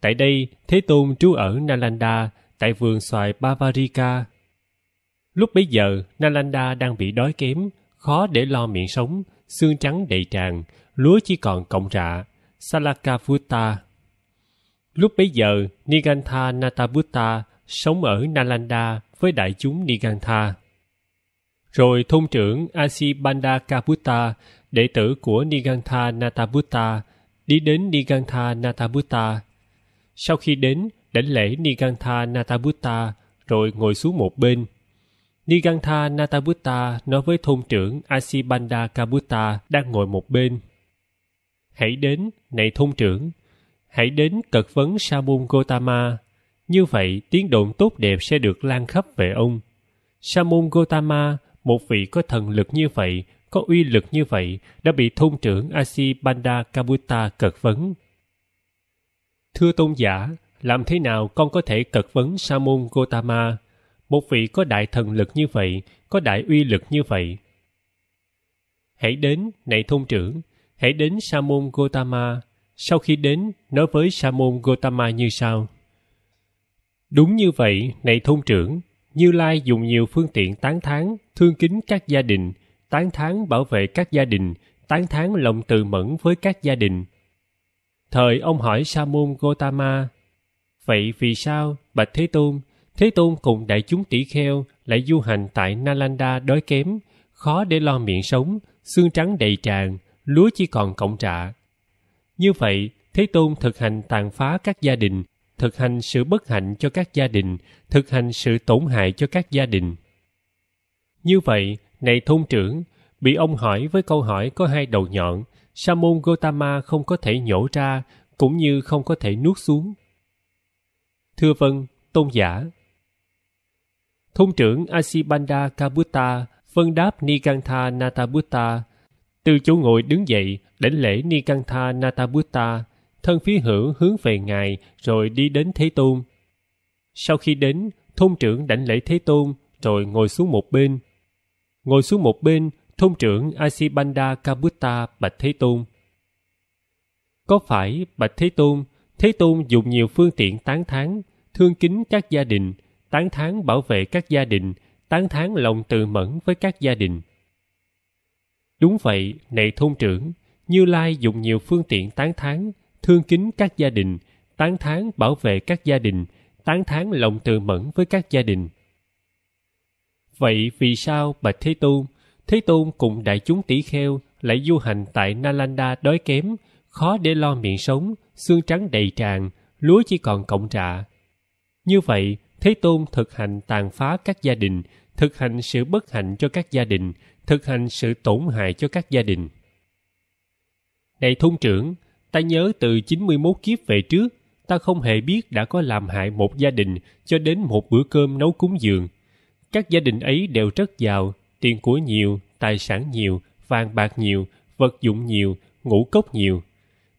Tại đây, Thế Tôn trú ở Nalanda tại vườn xoài Bavarika. Lúc bấy giờ, Nalanda đang bị đói kém, khó để lo miệng sống, xương trắng đầy tràn, lúa chỉ còn cọng rạ, Salakavuta. Lúc bấy giờ, Nigantha Natabutta sống ở Nalanda với đại chúng Nigantha. Rồi thôn trưởng Asibanda Kaputta, đệ tử của Nigantha Natabutta, đi đến Nigantha Natabutta. Sau khi đến, đảnh lễ Nigantha Natabutta rồi ngồi xuống một bên. Nigantha Natabutta nói với thôn trưởng Asibanda Kabutta đang ngồi một bên. Hãy đến, này thôn trưởng, hãy đến cật vấn Sa môn Gotama như vậy, tiếng đồn tốt đẹp sẽ được lan khắp về ông. Sa môn Gotama, một vị có thần lực như vậy, có uy lực như vậy, đã bị thôn trưởng Asibanda Kabuta cật vấn. Thưa tôn giả, làm thế nào con có thể cật vấn Sa môn Gotama, một vị có đại thần lực như vậy, có đại uy lực như vậy? Hãy đến, này thôn trưởng, hãy đến Sa môn Gotama. Sau khi đến, nói với Sa môn Gotama như sau: Đúng như vậy, này thôn trưởng, Như Lai dùng nhiều phương tiện tán thán, thương kính các gia đình, tán thán bảo vệ các gia đình, tán thán lòng từ mẫn với các gia đình. Thời ông hỏi Sa môn Gotama, vậy vì sao Bạch Thế Tôn, Thế Tôn cùng đại chúng tỷ kheo lại du hành tại Nalanda đói kém, khó để lo miệng sống, xương trắng đầy tràn, lúa chỉ còn cộng trạ. Như vậy, Thế Tôn thực hành tàn phá các gia đình, thực hành sự bất hạnh cho các gia đình thực hành sự tổn hại cho các gia đình như vậy này thôn trưởng bị ông hỏi với câu hỏi có hai đầu nhọn sa môn gotama không có thể nhổ ra cũng như không có thể nuốt xuống thưa vâng tôn giả thôn trưởng asibanda kabuta phân vâng đáp nigantha natabutta từ chỗ ngồi đứng dậy đảnh lễ nigantha natabutta thân phía hữu hướng về ngài rồi đi đến Thế Tôn. Sau khi đến, thôn trưởng đảnh lễ Thế Tôn rồi ngồi xuống một bên. Ngồi xuống một bên, thôn trưởng Asibanda Kabutta bạch Thế Tôn. Có phải bạch Thế Tôn, Thế Tôn dùng nhiều phương tiện tán thán, thương kính các gia đình, tán thán bảo vệ các gia đình, tán thán lòng từ mẫn với các gia đình. Đúng vậy, này thôn trưởng, Như Lai dùng nhiều phương tiện tán thán, thương kính các gia đình tán thán bảo vệ các gia đình tán thán lòng từ mẫn với các gia đình vậy vì sao bạch thế tôn thế tôn cùng đại chúng tỷ kheo lại du hành tại nalanda đói kém khó để lo miệng sống xương trắng đầy tràn lúa chỉ còn cộng rạ như vậy thế tôn thực hành tàn phá các gia đình thực hành sự bất hạnh cho các gia đình thực hành sự tổn hại cho các gia đình này thôn trưởng ta nhớ từ 91 kiếp về trước ta không hề biết đã có làm hại một gia đình cho đến một bữa cơm nấu cúng dường các gia đình ấy đều rất giàu tiền của nhiều tài sản nhiều vàng bạc nhiều vật dụng nhiều ngũ cốc nhiều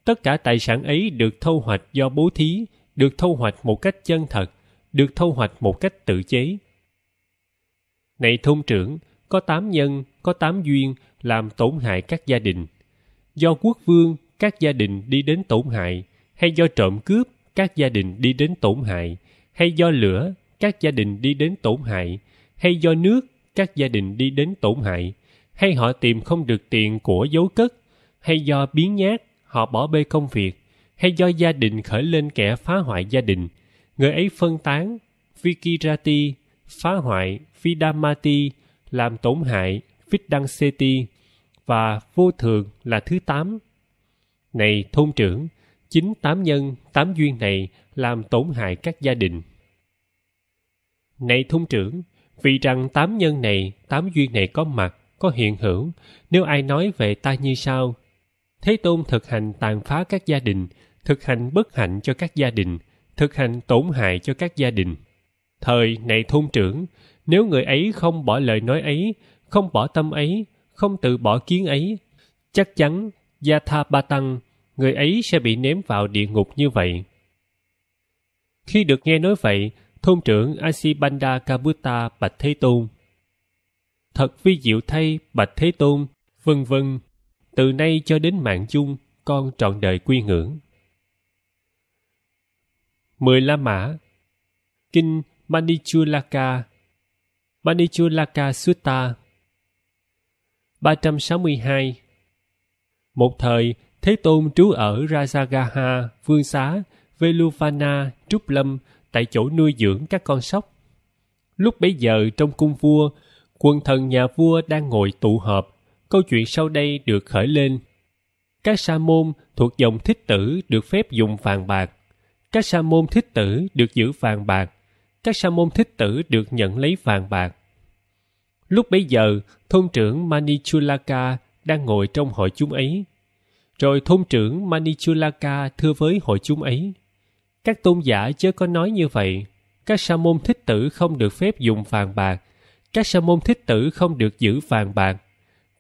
tất cả tài sản ấy được thâu hoạch do bố thí được thâu hoạch một cách chân thật được thâu hoạch một cách tự chế này thôn trưởng có tám nhân có tám duyên làm tổn hại các gia đình do quốc vương các gia đình đi đến tổn hại hay do trộm cướp các gia đình đi đến tổn hại hay do lửa các gia đình đi đến tổn hại hay do nước các gia đình đi đến tổn hại hay họ tìm không được tiền của dấu cất hay do biến nhát họ bỏ bê công việc hay do gia đình khởi lên kẻ phá hoại gia đình người ấy phân tán vikirati phá hoại vidamati làm tổn hại vidangseti và vô thường là thứ tám này thôn trưởng, chính tám nhân, tám duyên này làm tổn hại các gia đình. Này thôn trưởng, vì rằng tám nhân này, tám duyên này có mặt, có hiện hữu, nếu ai nói về ta như sau, Thế Tôn thực hành tàn phá các gia đình, thực hành bất hạnh cho các gia đình, thực hành tổn hại cho các gia đình. Thời này thôn trưởng, nếu người ấy không bỏ lời nói ấy, không bỏ tâm ấy, không tự bỏ kiến ấy, chắc chắn Yathabatan, người ấy sẽ bị ném vào địa ngục như vậy. Khi được nghe nói vậy, thôn trưởng Asibanda Kabuta bạch Thế Tôn. Thật vi diệu thay, bạch Thế Tôn, vân vân, từ nay cho đến mạng chung, con trọn đời quy ngưỡng. Mười La Mã Kinh Manichulaka Manichulaka Sutta 362 một thời, Thế Tôn trú ở Rajagaha, Vương Xá, Veluvana, Trúc Lâm tại chỗ nuôi dưỡng các con sóc. Lúc bấy giờ trong cung vua, quần thần nhà vua đang ngồi tụ họp. Câu chuyện sau đây được khởi lên. Các sa môn thuộc dòng thích tử được phép dùng vàng bạc. Các sa môn thích tử được giữ vàng bạc. Các sa môn thích tử được nhận lấy vàng bạc. Lúc bấy giờ, thôn trưởng Manichulaka đang ngồi trong hội chúng ấy. Rồi thôn trưởng Manichulaka thưa với hội chúng ấy, các tôn giả chớ có nói như vậy, các sa môn thích tử không được phép dùng vàng bạc, các sa môn thích tử không được giữ vàng bạc,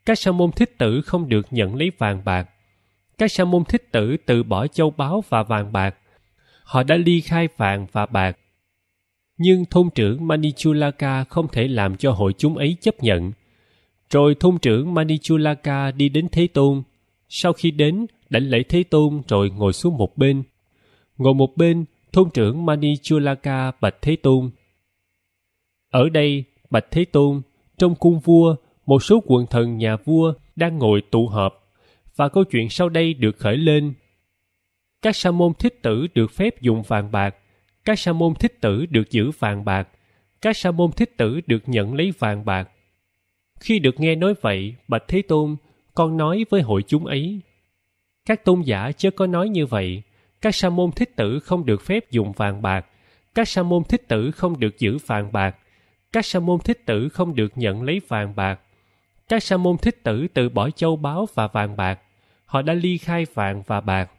các sa môn thích tử không được nhận lấy vàng bạc. Các sa môn thích tử tự bỏ châu báu và vàng bạc. Họ đã ly khai vàng và bạc. Nhưng thôn trưởng Manichulaka không thể làm cho hội chúng ấy chấp nhận rồi thôn trưởng Manichulaka đi đến Thế Tôn. Sau khi đến, đảnh lễ Thế Tôn rồi ngồi xuống một bên. Ngồi một bên, thôn trưởng Manichulaka bạch Thế Tôn. Ở đây, bạch Thế Tôn, trong cung vua, một số quần thần nhà vua đang ngồi tụ họp và câu chuyện sau đây được khởi lên. Các sa môn thích tử được phép dùng vàng bạc, các sa môn thích tử được giữ vàng bạc, các sa môn thích tử được nhận lấy vàng bạc, khi được nghe nói vậy, Bạch Thế Tôn, con nói với hội chúng ấy. Các tôn giả chớ có nói như vậy, các sa môn thích tử không được phép dùng vàng bạc, các sa môn thích tử không được giữ vàng bạc, các sa môn thích tử không được nhận lấy vàng bạc. Các sa môn thích tử từ bỏ châu báu và vàng bạc, họ đã ly khai vàng và bạc.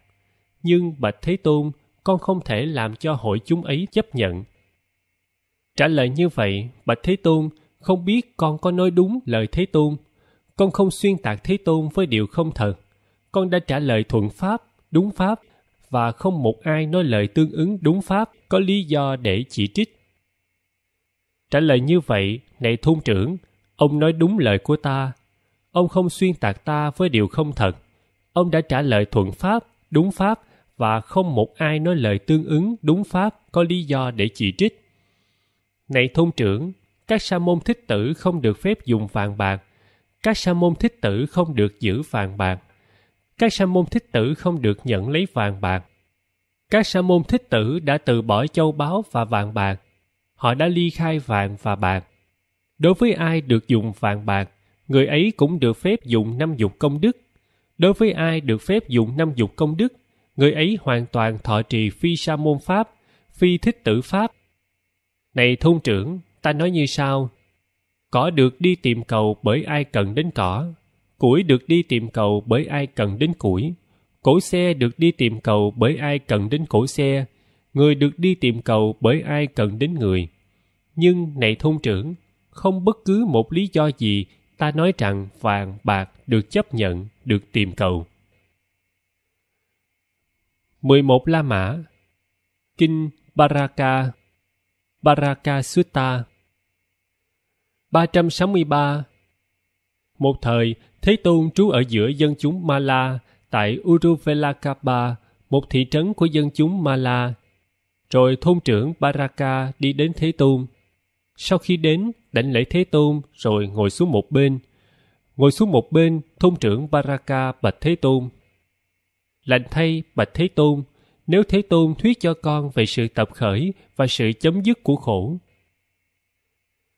Nhưng Bạch Thế Tôn, con không thể làm cho hội chúng ấy chấp nhận. Trả lời như vậy, Bạch Thế Tôn không biết con có nói đúng lời Thế Tôn. Con không xuyên tạc Thế Tôn với điều không thật. Con đã trả lời thuận pháp, đúng pháp và không một ai nói lời tương ứng đúng pháp có lý do để chỉ trích. Trả lời như vậy, này thôn trưởng, ông nói đúng lời của ta. Ông không xuyên tạc ta với điều không thật. Ông đã trả lời thuận pháp, đúng pháp và không một ai nói lời tương ứng đúng pháp có lý do để chỉ trích. Này thôn trưởng, các sa môn thích tử không được phép dùng vàng bạc, các sa môn thích tử không được giữ vàng bạc, các sa môn thích tử không được nhận lấy vàng bạc. Các sa môn thích tử đã từ bỏ châu báu và vàng bạc, họ đã ly khai vàng và bạc. Đối với ai được dùng vàng bạc, người ấy cũng được phép dùng năm dục công đức. Đối với ai được phép dùng năm dục công đức, người ấy hoàn toàn thọ trì phi sa môn pháp, phi thích tử pháp. Này thôn trưởng, ta nói như sau cỏ được đi tìm cầu bởi ai cần đến cỏ củi được đi tìm cầu bởi ai cần đến củi cỗ xe được đi tìm cầu bởi ai cần đến cỗ xe người được đi tìm cầu bởi ai cần đến người nhưng này thôn trưởng không bất cứ một lý do gì ta nói rằng vàng bạc được chấp nhận được tìm cầu 11 La Mã Kinh Baraka Baraka Sutta 363 Một thời, Thế Tôn trú ở giữa dân chúng Mala tại Uruvelakapa, một thị trấn của dân chúng Mala. Rồi thôn trưởng Baraka đi đến Thế Tôn. Sau khi đến, đảnh lễ Thế Tôn rồi ngồi xuống một bên. Ngồi xuống một bên, thôn trưởng Baraka bạch Thế Tôn. Lạnh thay bạch Thế Tôn, nếu Thế Tôn thuyết cho con về sự tập khởi và sự chấm dứt của khổ,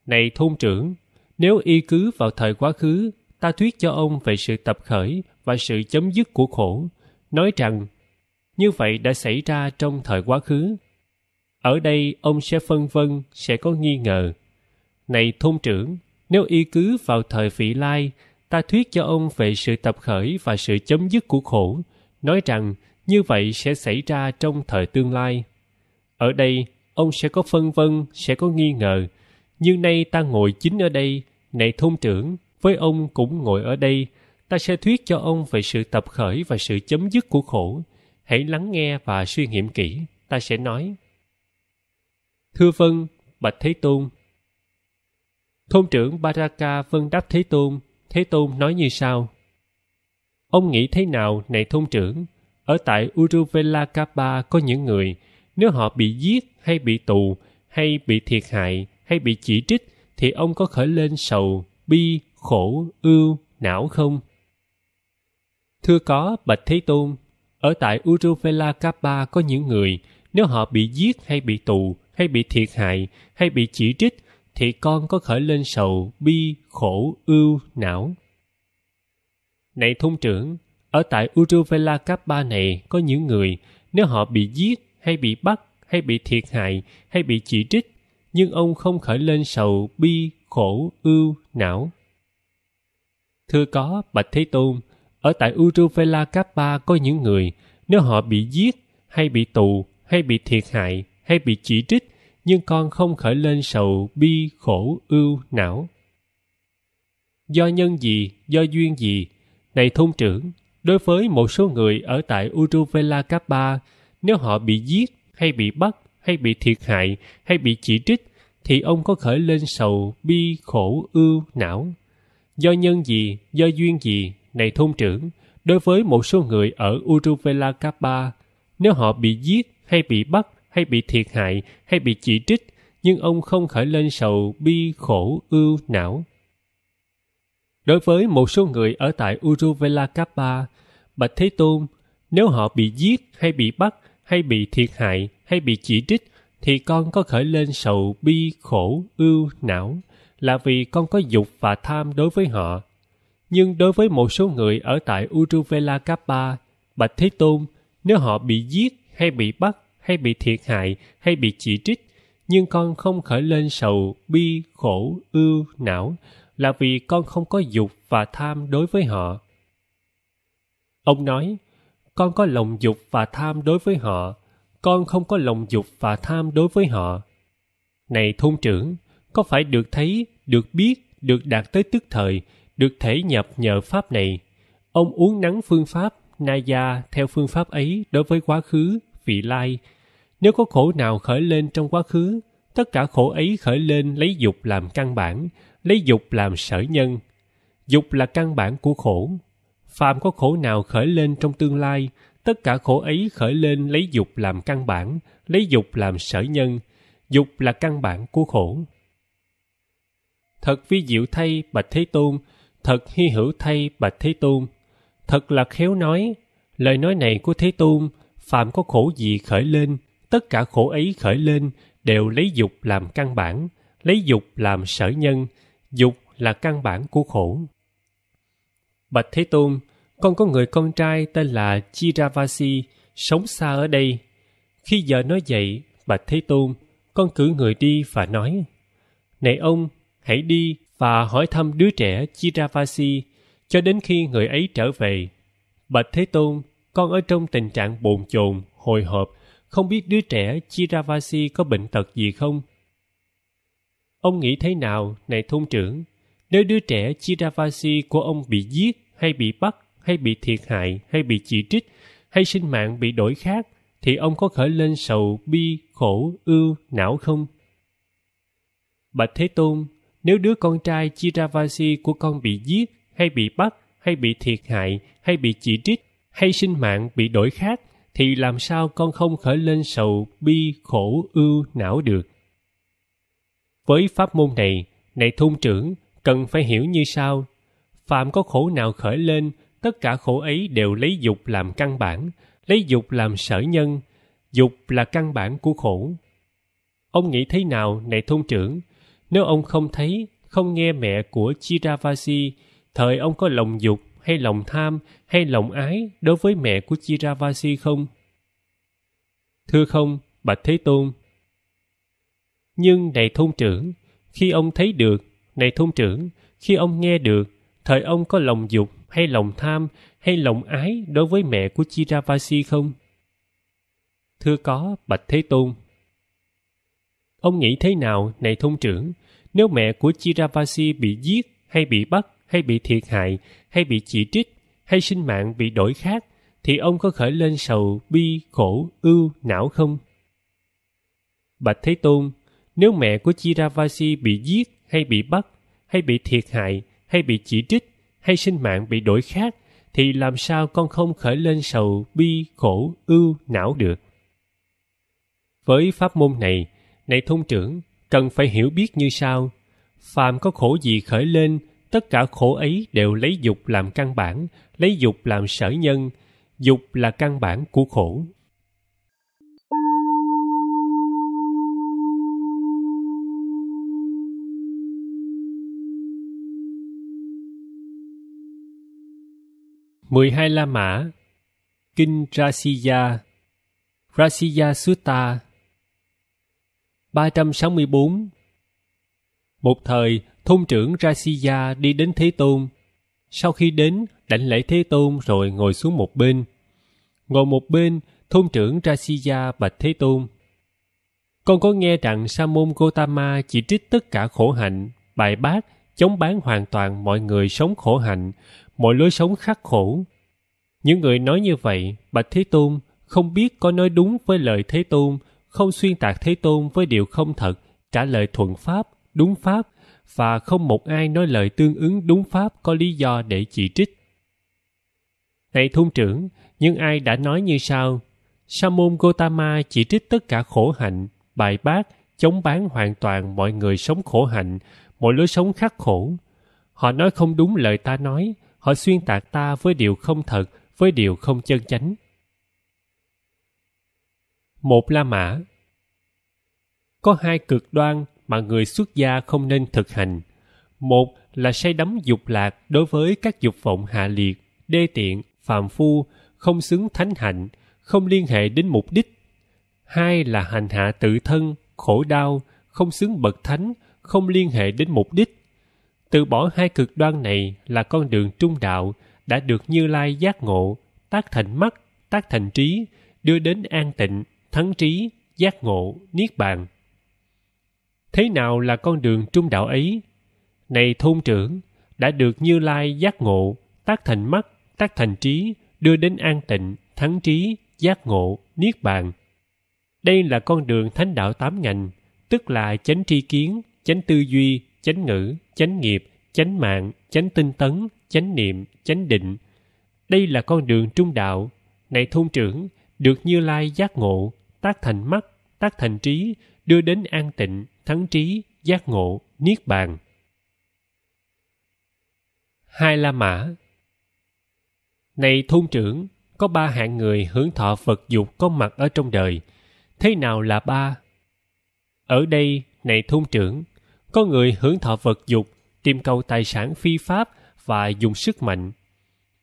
này thôn trưởng, nếu y cứ vào thời quá khứ, ta thuyết cho ông về sự tập khởi và sự chấm dứt của khổ, nói rằng như vậy đã xảy ra trong thời quá khứ. Ở đây ông sẽ phân vân, sẽ có nghi ngờ. Này thôn trưởng, nếu y cứ vào thời vị lai, ta thuyết cho ông về sự tập khởi và sự chấm dứt của khổ, nói rằng như vậy sẽ xảy ra trong thời tương lai. Ở đây, ông sẽ có phân vân, sẽ có nghi ngờ, như nay ta ngồi chính ở đây này thôn trưởng với ông cũng ngồi ở đây ta sẽ thuyết cho ông về sự tập khởi và sự chấm dứt của khổ hãy lắng nghe và suy nghiệm kỹ ta sẽ nói thưa vân bạch thế tôn thôn trưởng baraka vân đáp thế tôn thế tôn nói như sau ông nghĩ thế nào này thôn trưởng ở tại uruvela kapa có những người nếu họ bị giết hay bị tù hay bị thiệt hại hay bị chỉ trích thì ông có khởi lên sầu bi khổ ưu não không thưa có bạch thế tôn ở tại uruvela kappa có những người nếu họ bị giết hay bị tù hay bị thiệt hại hay bị chỉ trích thì con có khởi lên sầu bi khổ ưu não này thôn trưởng ở tại uruvela kappa này có những người nếu họ bị giết hay bị bắt hay bị thiệt hại hay bị chỉ trích nhưng ông không khởi lên sầu bi khổ ưu não thưa có bạch thế tôn ở tại uruvela kappa có những người nếu họ bị giết hay bị tù hay bị thiệt hại hay bị chỉ trích nhưng con không khởi lên sầu bi khổ ưu não do nhân gì do duyên gì này thôn trưởng đối với một số người ở tại uruvela kappa nếu họ bị giết hay bị bắt hay bị thiệt hại hay bị chỉ trích thì ông có khởi lên sầu bi khổ ưu não do nhân gì do duyên gì này thôn trưởng đối với một số người ở uruvela kappa nếu họ bị giết hay bị bắt hay bị thiệt hại hay bị chỉ trích nhưng ông không khởi lên sầu bi khổ ưu não đối với một số người ở tại uruvela kappa bạch thế tôn nếu họ bị giết hay bị bắt hay bị thiệt hại hay bị chỉ trích thì con có khởi lên sầu bi khổ ưu não là vì con có dục và tham đối với họ nhưng đối với một số người ở tại Uruvela Kappa, Bạch Thế Tôn, nếu họ bị giết hay bị bắt hay bị thiệt hại hay bị chỉ trích, nhưng con không khởi lên sầu, bi, khổ, ưu, não, là vì con không có dục và tham đối với họ. Ông nói, con có lòng dục và tham đối với họ, con không có lòng dục và tham đối với họ này thôn trưởng có phải được thấy được biết được đạt tới tức thời được thể nhập nhờ pháp này ông uống nắng phương pháp naya theo phương pháp ấy đối với quá khứ vị lai nếu có khổ nào khởi lên trong quá khứ tất cả khổ ấy khởi lên lấy dục làm căn bản lấy dục làm sở nhân dục là căn bản của khổ phàm có khổ nào khởi lên trong tương lai tất cả khổ ấy khởi lên lấy dục làm căn bản lấy dục làm sở nhân dục là căn bản của khổ thật vi diệu thay bạch thế tôn thật hy hữu thay bạch thế tôn thật là khéo nói lời nói này của thế tôn phạm có khổ gì khởi lên tất cả khổ ấy khởi lên đều lấy dục làm căn bản lấy dục làm sở nhân dục là căn bản của khổ bạch thế tôn con có người con trai tên là Chiravasi sống xa ở đây. Khi giờ nói vậy, Bạch Thế Tôn, con cử người đi và nói Này ông, hãy đi và hỏi thăm đứa trẻ Chiravasi cho đến khi người ấy trở về. Bạch Thế Tôn, con ở trong tình trạng bồn chồn, hồi hộp, không biết đứa trẻ Chiravasi có bệnh tật gì không. Ông nghĩ thế nào, này thôn trưởng, nếu đứa trẻ Chiravasi của ông bị giết hay bị bắt hay bị thiệt hại hay bị chỉ trích hay sinh mạng bị đổi khác thì ông có khởi lên sầu bi khổ ưu não không bạch thế tôn nếu đứa con trai chiravasi của con bị giết hay bị bắt hay bị thiệt hại hay bị chỉ trích hay sinh mạng bị đổi khác thì làm sao con không khởi lên sầu bi khổ ưu não được với pháp môn này này thôn trưởng cần phải hiểu như sau phạm có khổ nào khởi lên tất cả khổ ấy đều lấy dục làm căn bản lấy dục làm sở nhân dục là căn bản của khổ ông nghĩ thế nào này thôn trưởng nếu ông không thấy không nghe mẹ của chiravasi thời ông có lòng dục hay lòng tham hay lòng ái đối với mẹ của chiravasi không thưa không bạch thế tôn nhưng này thôn trưởng khi ông thấy được này thôn trưởng khi ông nghe được thời ông có lòng dục hay lòng tham hay lòng ái đối với mẹ của Chiravasi không? Thưa có, Bạch Thế Tôn. Ông nghĩ thế nào, này thông trưởng, nếu mẹ của Chiravasi bị giết hay bị bắt hay bị thiệt hại hay bị chỉ trích hay sinh mạng bị đổi khác thì ông có khởi lên sầu bi khổ ưu não không bạch thế tôn nếu mẹ của chiravasi bị giết hay bị bắt hay bị thiệt hại hay bị chỉ trích hay sinh mạng bị đổi khác thì làm sao con không khởi lên sầu bi khổ ưu não được với pháp môn này này thôn trưởng cần phải hiểu biết như sau phàm có khổ gì khởi lên tất cả khổ ấy đều lấy dục làm căn bản lấy dục làm sở nhân dục là căn bản của khổ 12 La Mã Kinh Rasiya Rasiya Sutta 364 Một thời, thôn trưởng Rasiya đi đến Thế Tôn. Sau khi đến, đảnh lễ Thế Tôn rồi ngồi xuống một bên. Ngồi một bên, thôn trưởng Rasiya bạch Thế Tôn. Con có nghe rằng Sa môn Gotama chỉ trích tất cả khổ hạnh, bài bác chống bán hoàn toàn mọi người sống khổ hạnh, mọi lối sống khắc khổ. Những người nói như vậy, Bạch Thế Tôn không biết có nói đúng với lời Thế Tôn, không xuyên tạc Thế Tôn với điều không thật, trả lời thuận pháp, đúng pháp, và không một ai nói lời tương ứng đúng pháp có lý do để chỉ trích. Này thôn trưởng, nhưng ai đã nói như sau? Sa môn Gotama chỉ trích tất cả khổ hạnh, bài bác, chống bán hoàn toàn mọi người sống khổ hạnh, một lối sống khắc khổ. Họ nói không đúng lời ta nói, họ xuyên tạc ta với điều không thật, với điều không chân chánh. Một La Mã Có hai cực đoan mà người xuất gia không nên thực hành. Một là say đắm dục lạc đối với các dục vọng hạ liệt, đê tiện, phàm phu, không xứng thánh hạnh, không liên hệ đến mục đích. Hai là hành hạ tự thân, khổ đau, không xứng bậc thánh, không liên hệ đến mục đích từ bỏ hai cực đoan này là con đường trung đạo đã được như lai giác ngộ tác thành mắt tác thành trí đưa đến an tịnh thắng trí giác ngộ niết bàn thế nào là con đường trung đạo ấy này thôn trưởng đã được như lai giác ngộ tác thành mắt tác thành trí đưa đến an tịnh thắng trí giác ngộ niết bàn đây là con đường thánh đạo tám ngành tức là chánh tri kiến chánh tư duy chánh ngữ chánh nghiệp chánh mạng chánh tinh tấn chánh niệm chánh định đây là con đường trung đạo này thôn trưởng được như lai giác ngộ tác thành mắt tác thành trí đưa đến an tịnh thắng trí giác ngộ niết bàn hai la mã này thôn trưởng có ba hạng người hưởng thọ vật dục có mặt ở trong đời thế nào là ba ở đây này thôn trưởng có người hưởng thọ vật dục tìm cầu tài sản phi pháp và dùng sức mạnh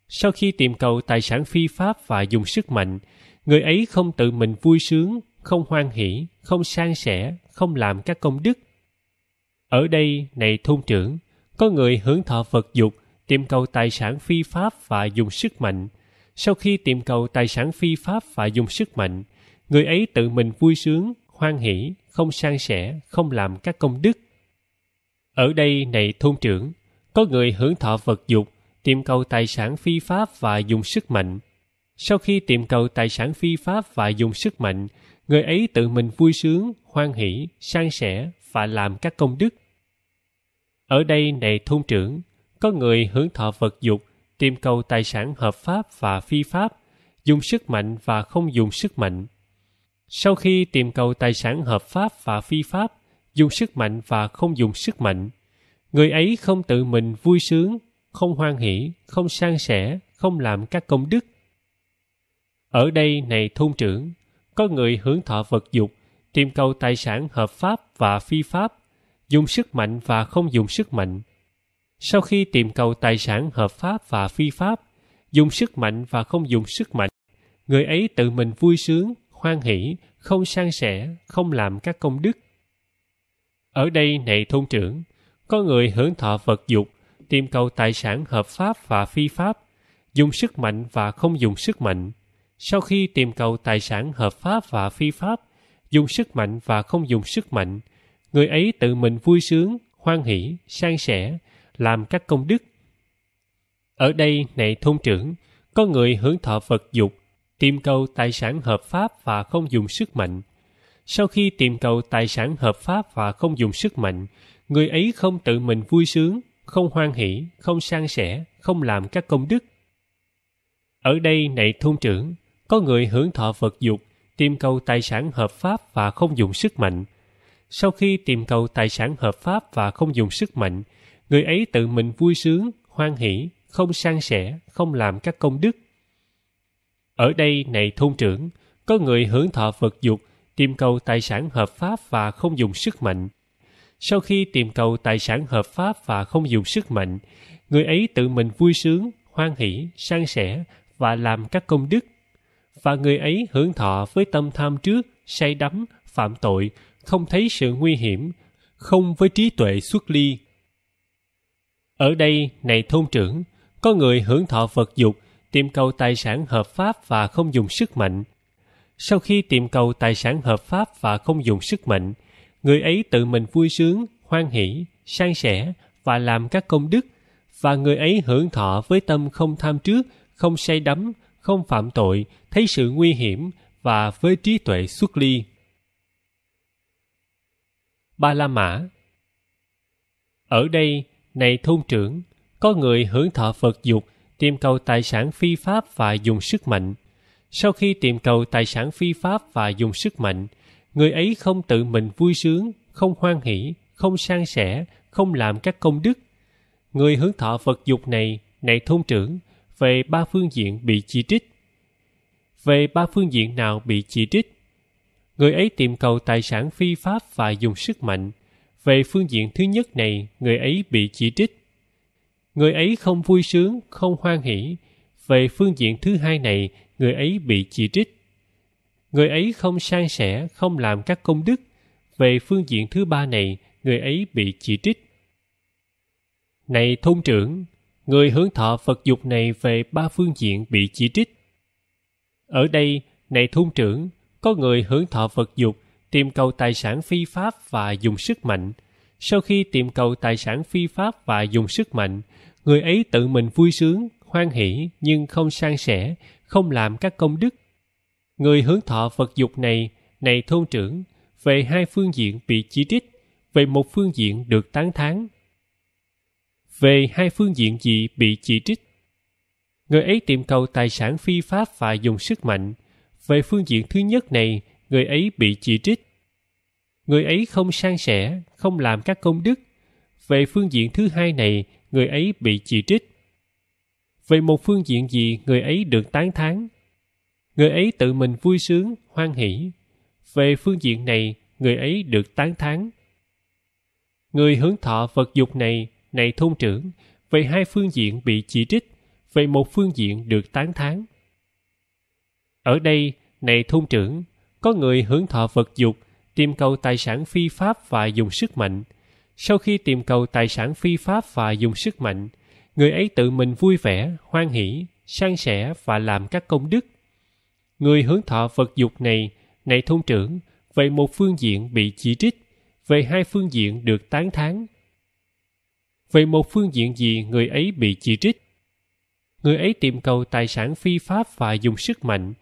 sau khi tìm cầu tài sản phi pháp và dùng sức mạnh người ấy không tự mình vui sướng không hoan hỷ không san sẻ không làm các công đức ở đây này thôn trưởng có người hưởng thọ vật dục tìm cầu tài sản phi pháp và dùng sức mạnh sau khi tìm cầu tài sản phi pháp và dùng sức mạnh người ấy tự mình vui sướng hoan hỷ không san sẻ không làm các công đức ở đây này thôn trưởng, có người hưởng thọ vật dục, tìm cầu tài sản phi pháp và dùng sức mạnh. Sau khi tìm cầu tài sản phi pháp và dùng sức mạnh, người ấy tự mình vui sướng, hoan hỷ, san sẻ và làm các công đức. Ở đây này thôn trưởng, có người hưởng thọ vật dục, tìm cầu tài sản hợp pháp và phi pháp, dùng sức mạnh và không dùng sức mạnh. Sau khi tìm cầu tài sản hợp pháp và phi pháp, dùng sức mạnh và không dùng sức mạnh người ấy không tự mình vui sướng không hoan hỷ không san sẻ không làm các công đức ở đây này thôn trưởng có người hưởng thọ vật dục tìm cầu tài sản hợp pháp và phi pháp dùng sức mạnh và không dùng sức mạnh sau khi tìm cầu tài sản hợp pháp và phi pháp dùng sức mạnh và không dùng sức mạnh người ấy tự mình vui sướng hoan hỷ không san sẻ không làm các công đức ở đây này thôn trưởng, có người hưởng thọ vật dục, tìm cầu tài sản hợp pháp và phi pháp, dùng sức mạnh và không dùng sức mạnh. Sau khi tìm cầu tài sản hợp pháp và phi pháp, dùng sức mạnh và không dùng sức mạnh, người ấy tự mình vui sướng, hoan hỷ, san sẻ, làm các công đức. Ở đây, này thôn trưởng, có người hưởng thọ vật dục, tìm cầu tài sản hợp pháp và không dùng sức mạnh, sau khi tìm cầu tài sản hợp pháp và không dùng sức mạnh người ấy không tự mình vui sướng không hoan hỷ không san sẻ không làm các công đức ở đây này thôn trưởng có người hưởng thọ vật dục tìm cầu tài sản hợp pháp và không dùng sức mạnh sau khi tìm cầu tài sản hợp pháp và không dùng sức mạnh người ấy tự mình vui sướng hoan hỷ không san sẻ không làm các công đức ở đây này thôn trưởng có người hưởng thọ vật dục tìm cầu tài sản hợp pháp và không dùng sức mạnh sau khi tìm cầu tài sản hợp pháp và không dùng sức mạnh người ấy tự mình vui sướng hoan hỷ san sẻ và làm các công đức và người ấy hưởng thọ với tâm tham trước say đắm phạm tội không thấy sự nguy hiểm không với trí tuệ xuất ly ở đây này thôn trưởng có người hưởng thọ vật dục tìm cầu tài sản hợp pháp và không dùng sức mạnh sau khi tìm cầu tài sản hợp pháp và không dùng sức mạnh người ấy tự mình vui sướng hoan hỷ san sẻ và làm các công đức và người ấy hưởng thọ với tâm không tham trước không say đắm không phạm tội thấy sự nguy hiểm và với trí tuệ xuất ly ba la mã ở đây này thôn trưởng có người hưởng thọ phật dục tìm cầu tài sản phi pháp và dùng sức mạnh sau khi tìm cầu tài sản phi pháp và dùng sức mạnh người ấy không tự mình vui sướng không hoan hỷ không san sẻ không làm các công đức người hướng thọ vật dục này này thôn trưởng về ba phương diện bị chỉ trích về ba phương diện nào bị chỉ trích người ấy tìm cầu tài sản phi pháp và dùng sức mạnh về phương diện thứ nhất này người ấy bị chỉ trích người ấy không vui sướng không hoan hỷ về phương diện thứ hai này người ấy bị chỉ trích người ấy không san sẻ không làm các công đức về phương diện thứ ba này người ấy bị chỉ trích này thôn trưởng người hướng thọ phật dục này về ba phương diện bị chỉ trích ở đây này thôn trưởng có người hướng thọ phật dục tìm cầu tài sản phi pháp và dùng sức mạnh sau khi tìm cầu tài sản phi pháp và dùng sức mạnh người ấy tự mình vui sướng hoan hỷ nhưng không san sẻ, không làm các công đức. Người hướng thọ phật dục này, này thôn trưởng, về hai phương diện bị chỉ trích, về một phương diện được tán thán. Về hai phương diện gì bị chỉ trích? Người ấy tìm cầu tài sản phi pháp và dùng sức mạnh. Về phương diện thứ nhất này, người ấy bị chỉ trích. Người ấy không san sẻ, không làm các công đức. Về phương diện thứ hai này, người ấy bị chỉ trích về một phương diện gì người ấy được tán thán người ấy tự mình vui sướng hoan hỷ về phương diện này người ấy được tán thán người hướng thọ vật dục này này thôn trưởng về hai phương diện bị chỉ trích về một phương diện được tán thán ở đây này thôn trưởng có người hưởng thọ vật dục tìm cầu tài sản phi pháp và dùng sức mạnh sau khi tìm cầu tài sản phi pháp và dùng sức mạnh người ấy tự mình vui vẻ hoan hỷ san sẻ và làm các công đức người hướng thọ phật dục này này thôn trưởng về một phương diện bị chỉ trích về hai phương diện được tán thán về một phương diện gì người ấy bị chỉ trích người ấy tìm cầu tài sản phi pháp và dùng sức mạnh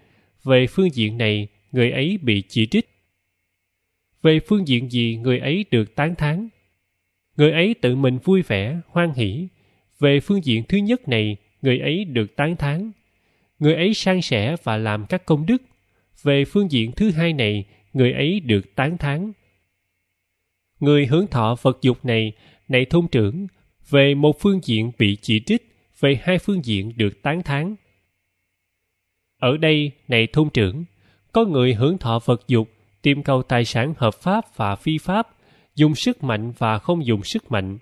về phương diện này người ấy bị chỉ trích về phương diện gì người ấy được tán thán người ấy tự mình vui vẻ hoan hỷ về phương diện thứ nhất này người ấy được tán thán người ấy san sẻ và làm các công đức về phương diện thứ hai này người ấy được tán thán người hướng thọ vật dục này này thôn trưởng về một phương diện bị chỉ trích về hai phương diện được tán thán ở đây này thôn trưởng có người hưởng thọ vật dục tìm cầu tài sản hợp pháp và phi pháp dùng sức mạnh và không dùng sức mạnh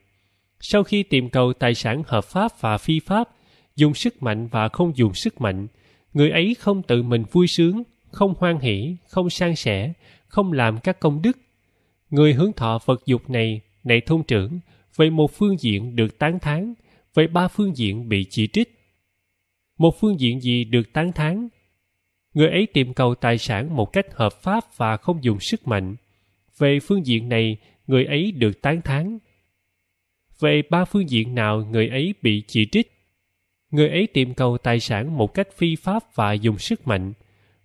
sau khi tìm cầu tài sản hợp pháp và phi pháp dùng sức mạnh và không dùng sức mạnh người ấy không tự mình vui sướng không hoan hỷ không san sẻ không làm các công đức người hướng thọ vật dục này này thôn trưởng về một phương diện được tán thán về ba phương diện bị chỉ trích một phương diện gì được tán thán người ấy tìm cầu tài sản một cách hợp pháp và không dùng sức mạnh về phương diện này người ấy được tán thán về ba phương diện nào người ấy bị chỉ trích. Người ấy tìm cầu tài sản một cách phi pháp và dùng sức mạnh.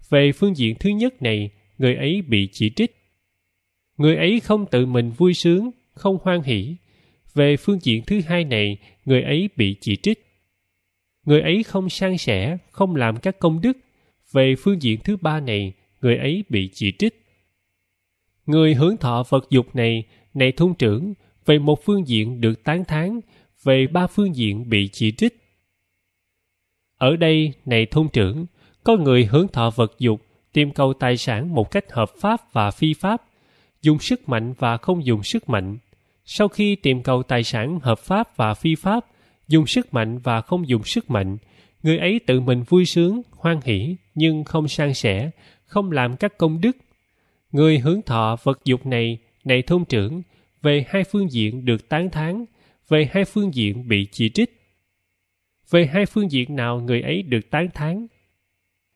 Về phương diện thứ nhất này, người ấy bị chỉ trích. Người ấy không tự mình vui sướng, không hoan hỷ. Về phương diện thứ hai này, người ấy bị chỉ trích. Người ấy không san sẻ, không làm các công đức. Về phương diện thứ ba này, người ấy bị chỉ trích. Người hưởng thọ vật dục này, này thôn trưởng, về một phương diện được tán thán về ba phương diện bị chỉ trích ở đây này thôn trưởng có người hướng thọ vật dục tìm cầu tài sản một cách hợp pháp và phi pháp dùng sức mạnh và không dùng sức mạnh sau khi tìm cầu tài sản hợp pháp và phi pháp dùng sức mạnh và không dùng sức mạnh người ấy tự mình vui sướng hoan hỷ nhưng không san sẻ không làm các công đức người hướng thọ vật dục này này thôn trưởng về hai phương diện được tán thán về hai phương diện bị chỉ trích về hai phương diện nào người ấy được tán thán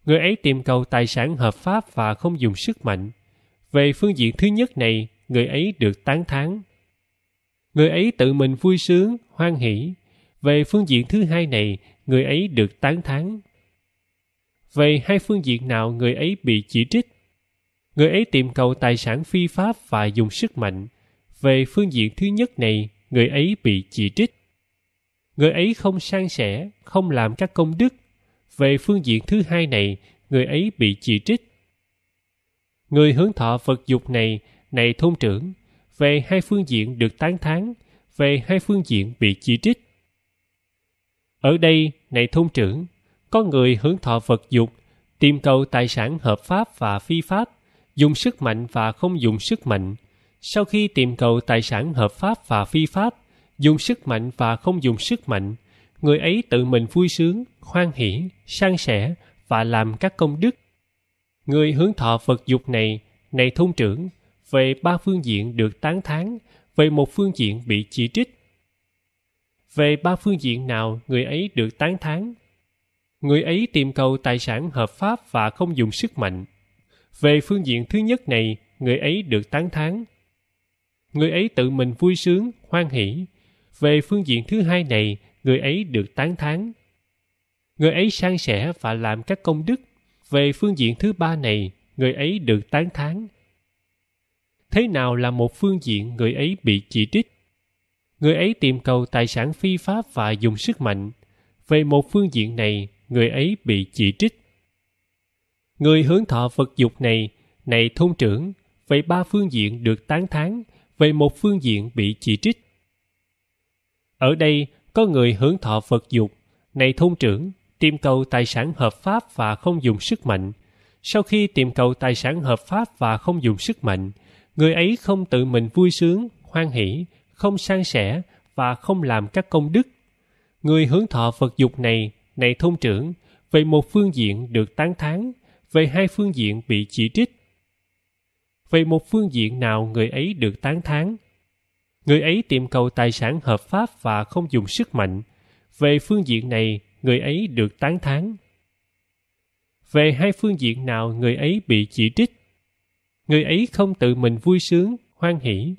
người ấy tìm cầu tài sản hợp pháp và không dùng sức mạnh về phương diện thứ nhất này người ấy được tán thán người ấy tự mình vui sướng hoan hỷ về phương diện thứ hai này người ấy được tán thán về hai phương diện nào người ấy bị chỉ trích người ấy tìm cầu tài sản phi pháp và dùng sức mạnh về phương diện thứ nhất này người ấy bị chỉ trích người ấy không san sẻ không làm các công đức về phương diện thứ hai này người ấy bị chỉ trích người hướng thọ vật dục này này thôn trưởng về hai phương diện được tán thán về hai phương diện bị chỉ trích ở đây này thôn trưởng có người hướng thọ vật dục tìm cầu tài sản hợp pháp và phi pháp dùng sức mạnh và không dùng sức mạnh sau khi tìm cầu tài sản hợp pháp và phi pháp dùng sức mạnh và không dùng sức mạnh người ấy tự mình vui sướng hoan hỷ san sẻ và làm các công đức người hướng thọ phật dục này này thôn trưởng về ba phương diện được tán thán về một phương diện bị chỉ trích về ba phương diện nào người ấy được tán thán người ấy tìm cầu tài sản hợp pháp và không dùng sức mạnh về phương diện thứ nhất này người ấy được tán thán người ấy tự mình vui sướng hoan hỷ về phương diện thứ hai này người ấy được tán thán người ấy san sẻ và làm các công đức về phương diện thứ ba này người ấy được tán thán thế nào là một phương diện người ấy bị chỉ trích người ấy tìm cầu tài sản phi pháp và dùng sức mạnh về một phương diện này người ấy bị chỉ trích người hướng thọ vật dục này này thôn trưởng về ba phương diện được tán thán về một phương diện bị chỉ trích. Ở đây có người hưởng thọ Phật dục, này thôn trưởng, tìm cầu tài sản hợp pháp và không dùng sức mạnh. Sau khi tìm cầu tài sản hợp pháp và không dùng sức mạnh, người ấy không tự mình vui sướng, hoan hỷ, không san sẻ và không làm các công đức. Người hưởng thọ Phật dục này, này thôn trưởng, về một phương diện được tán thán, về hai phương diện bị chỉ trích về một phương diện nào người ấy được tán thán người ấy tìm cầu tài sản hợp pháp và không dùng sức mạnh về phương diện này người ấy được tán thán về hai phương diện nào người ấy bị chỉ trích người ấy không tự mình vui sướng hoan hỷ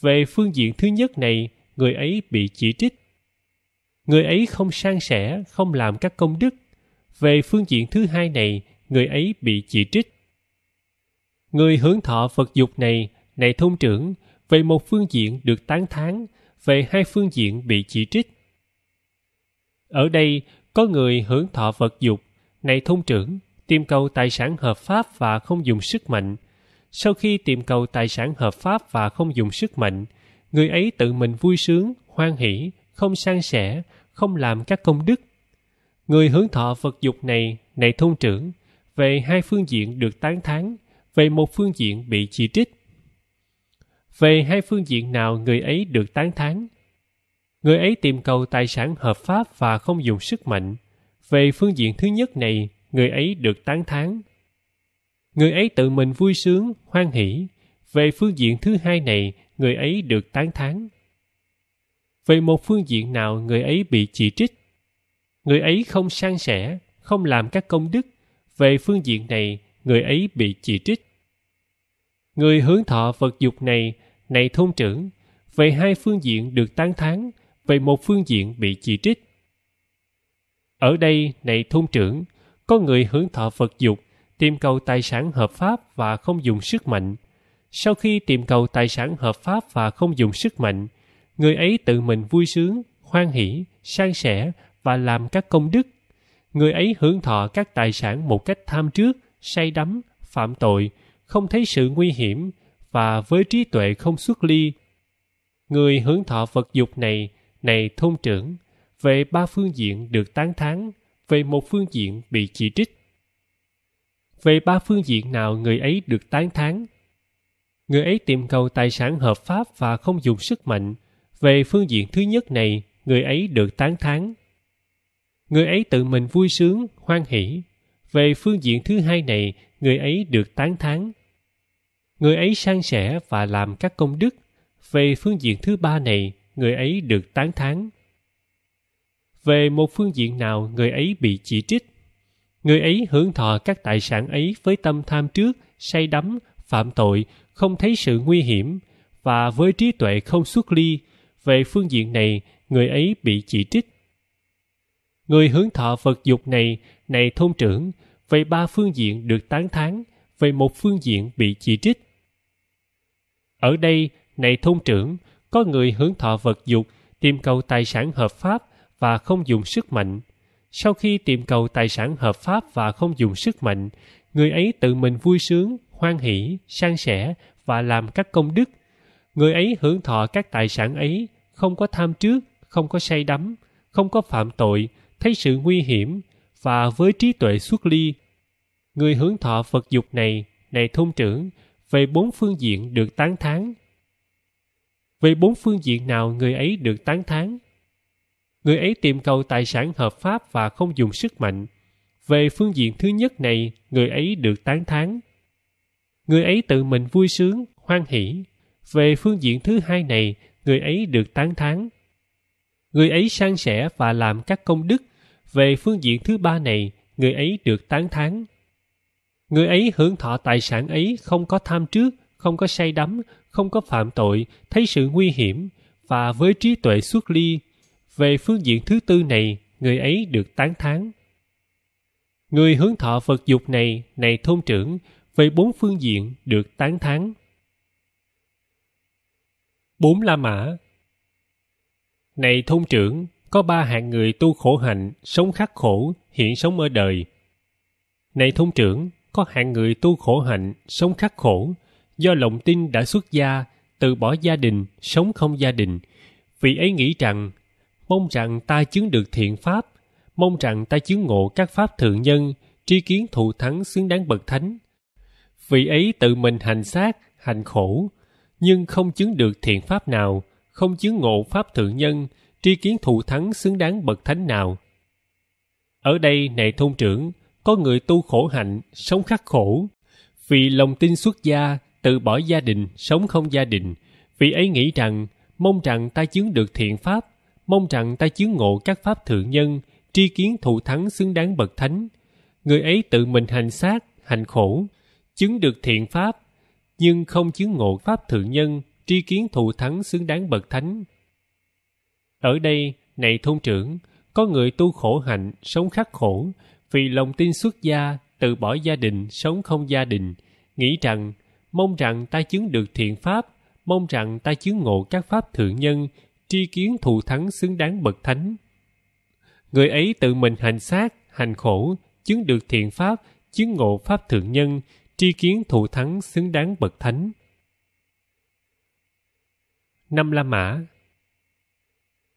về phương diện thứ nhất này người ấy bị chỉ trích người ấy không san sẻ không làm các công đức về phương diện thứ hai này người ấy bị chỉ trích Người hưởng thọ vật dục này, này thôn trưởng, về một phương diện được tán thán, về hai phương diện bị chỉ trích. Ở đây, có người hưởng thọ vật dục, này thôn trưởng, tìm cầu tài sản hợp pháp và không dùng sức mạnh. Sau khi tìm cầu tài sản hợp pháp và không dùng sức mạnh, người ấy tự mình vui sướng, hoan hỷ, không san sẻ, không làm các công đức. Người hướng thọ vật dục này, này thôn trưởng, về hai phương diện được tán thán, về một phương diện bị chỉ trích về hai phương diện nào người ấy được tán thán người ấy tìm cầu tài sản hợp pháp và không dùng sức mạnh về phương diện thứ nhất này người ấy được tán thán người ấy tự mình vui sướng hoan hỷ về phương diện thứ hai này người ấy được tán thán về một phương diện nào người ấy bị chỉ trích người ấy không san sẻ không làm các công đức về phương diện này người ấy bị chỉ trích người hướng thọ vật dục này này thôn trưởng về hai phương diện được tán thán về một phương diện bị chỉ trích ở đây này thôn trưởng có người hướng thọ vật dục tìm cầu tài sản hợp pháp và không dùng sức mạnh sau khi tìm cầu tài sản hợp pháp và không dùng sức mạnh người ấy tự mình vui sướng hoan hỷ san sẻ và làm các công đức người ấy hưởng thọ các tài sản một cách tham trước say đắm phạm tội không thấy sự nguy hiểm và với trí tuệ không xuất ly người hưởng thọ vật dục này này thôn trưởng về ba phương diện được tán thán về một phương diện bị chỉ trích về ba phương diện nào người ấy được tán thán người ấy tìm cầu tài sản hợp pháp và không dùng sức mạnh về phương diện thứ nhất này người ấy được tán thán người ấy tự mình vui sướng hoan hỷ về phương diện thứ hai này người ấy được tán thán người ấy san sẻ và làm các công đức về phương diện thứ ba này người ấy được tán thán về một phương diện nào người ấy bị chỉ trích người ấy hưởng thọ các tài sản ấy với tâm tham trước say đắm phạm tội không thấy sự nguy hiểm và với trí tuệ không xuất ly về phương diện này người ấy bị chỉ trích người hưởng thọ vật dục này này thôn trưởng về ba phương diện được tán thán về một phương diện bị chỉ trích. Ở đây, này thôn trưởng, có người hưởng thọ vật dục, tìm cầu tài sản hợp pháp và không dùng sức mạnh. Sau khi tìm cầu tài sản hợp pháp và không dùng sức mạnh, người ấy tự mình vui sướng, hoan hỷ, san sẻ và làm các công đức. Người ấy hưởng thọ các tài sản ấy, không có tham trước, không có say đắm, không có phạm tội, thấy sự nguy hiểm và với trí tuệ xuất ly người hưởng thọ Phật dục này, này thôn trưởng, về bốn phương diện được tán thán. Về bốn phương diện nào người ấy được tán thán? Người ấy tìm cầu tài sản hợp pháp và không dùng sức mạnh. Về phương diện thứ nhất này, người ấy được tán thán. Người ấy tự mình vui sướng, hoan hỷ. Về phương diện thứ hai này, người ấy được tán thán. Người ấy sang sẻ và làm các công đức. Về phương diện thứ ba này, người ấy được tán thán người ấy hưởng thọ tài sản ấy không có tham trước không có say đắm không có phạm tội thấy sự nguy hiểm và với trí tuệ xuất ly về phương diện thứ tư này người ấy được tán thán người hướng thọ vật dục này này thôn trưởng về bốn phương diện được tán thán bốn la mã này thôn trưởng có ba hạng người tu khổ hạnh sống khắc khổ hiện sống ở đời này thôn trưởng có hạng người tu khổ hạnh, sống khắc khổ, do lòng tin đã xuất gia, từ bỏ gia đình, sống không gia đình. Vì ấy nghĩ rằng, mong rằng ta chứng được thiện pháp, mong rằng ta chứng ngộ các pháp thượng nhân, tri kiến thụ thắng xứng đáng bậc thánh. Vì ấy tự mình hành sát, hành khổ, nhưng không chứng được thiện pháp nào, không chứng ngộ pháp thượng nhân, tri kiến thụ thắng xứng đáng bậc thánh nào. Ở đây, này thôn trưởng, có người tu khổ hạnh sống khắc khổ vì lòng tin xuất gia tự bỏ gia đình sống không gia đình vì ấy nghĩ rằng mong rằng ta chứng được thiện pháp mong rằng ta chứng ngộ các pháp thượng nhân tri kiến thụ thắng xứng đáng bậc thánh người ấy tự mình hành sát hành khổ chứng được thiện pháp nhưng không chứng ngộ pháp thượng nhân tri kiến thụ thắng xứng đáng bậc thánh ở đây này thôn trưởng có người tu khổ hạnh sống khắc khổ vì lòng tin xuất gia từ bỏ gia đình sống không gia đình nghĩ rằng mong rằng ta chứng được thiện pháp mong rằng ta chứng ngộ các pháp thượng nhân tri kiến thù thắng xứng đáng bậc thánh người ấy tự mình hành xác hành khổ chứng được thiện pháp chứng ngộ pháp thượng nhân tri kiến thù thắng xứng đáng bậc thánh năm la mã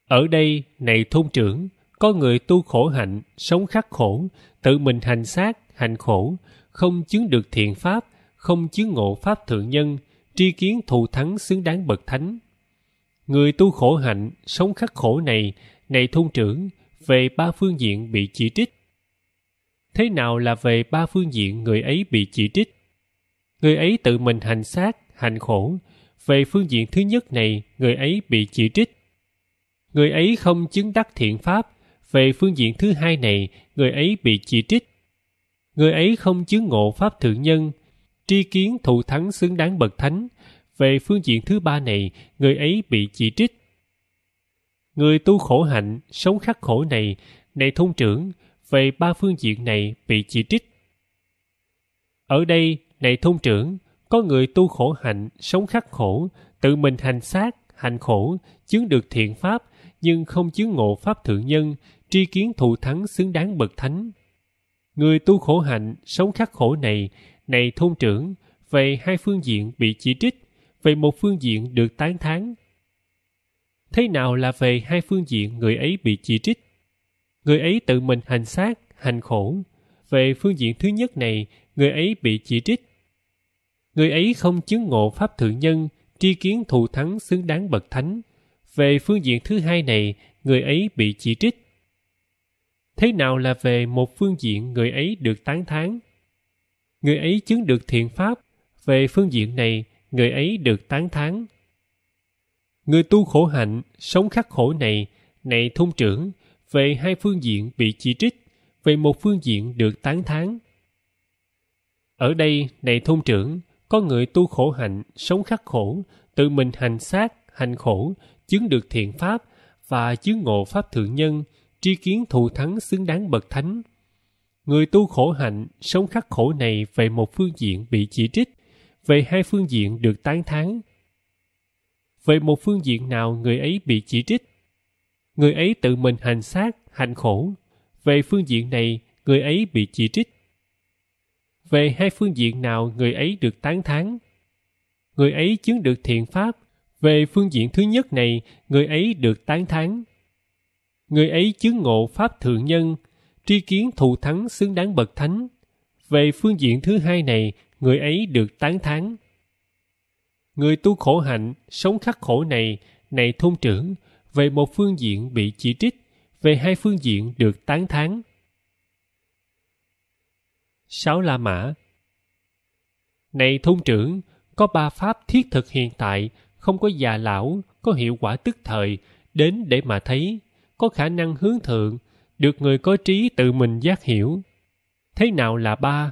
ở đây này thôn trưởng có người tu khổ hạnh sống khắc khổ tự mình hành sát hành khổ không chứng được thiện pháp không chứng ngộ pháp thượng nhân tri kiến thù thắng xứng đáng bậc thánh người tu khổ hạnh sống khắc khổ này này thôn trưởng về ba phương diện bị chỉ trích thế nào là về ba phương diện người ấy bị chỉ trích người ấy tự mình hành sát hành khổ về phương diện thứ nhất này người ấy bị chỉ trích người ấy không chứng đắc thiện pháp về phương diện thứ hai này, người ấy bị chỉ trích. Người ấy không chứng ngộ pháp thượng nhân, tri kiến thụ thắng xứng đáng bậc thánh. Về phương diện thứ ba này, người ấy bị chỉ trích. Người tu khổ hạnh, sống khắc khổ này, này thôn trưởng, về ba phương diện này bị chỉ trích. Ở đây, này thôn trưởng, có người tu khổ hạnh, sống khắc khổ, tự mình hành xác, hành khổ, chứng được thiện pháp, nhưng không chứng ngộ pháp thượng nhân, tri kiến thụ thắng xứng đáng bậc thánh. Người tu khổ hạnh, sống khắc khổ này, này thôn trưởng, về hai phương diện bị chỉ trích, về một phương diện được tán thán. Thế nào là về hai phương diện người ấy bị chỉ trích? Người ấy tự mình hành xác, hành khổ. Về phương diện thứ nhất này, người ấy bị chỉ trích. Người ấy không chứng ngộ pháp thượng nhân, tri kiến thù thắng xứng đáng bậc thánh. Về phương diện thứ hai này, người ấy bị chỉ trích thế nào là về một phương diện người ấy được tán thán người ấy chứng được thiện pháp về phương diện này người ấy được tán thán người tu khổ hạnh sống khắc khổ này này thôn trưởng về hai phương diện bị chỉ trích về một phương diện được tán thán ở đây này thôn trưởng có người tu khổ hạnh sống khắc khổ tự mình hành sát hành khổ chứng được thiện pháp và chứng ngộ pháp thượng nhân tri kiến thù thắng xứng đáng bậc thánh. Người tu khổ hạnh, sống khắc khổ này về một phương diện bị chỉ trích, về hai phương diện được tán thán. Về một phương diện nào người ấy bị chỉ trích? Người ấy tự mình hành xác, hành khổ. Về phương diện này, người ấy bị chỉ trích. Về hai phương diện nào người ấy được tán thán? Người ấy chứng được thiện pháp. Về phương diện thứ nhất này, người ấy được tán thán người ấy chứng ngộ pháp thượng nhân tri kiến thù thắng xứng đáng bậc thánh về phương diện thứ hai này người ấy được tán thán người tu khổ hạnh sống khắc khổ này này thôn trưởng về một phương diện bị chỉ trích về hai phương diện được tán thán sáu la mã này thôn trưởng có ba pháp thiết thực hiện tại không có già lão có hiệu quả tức thời đến để mà thấy có khả năng hướng thượng được người có trí tự mình giác hiểu thế nào là ba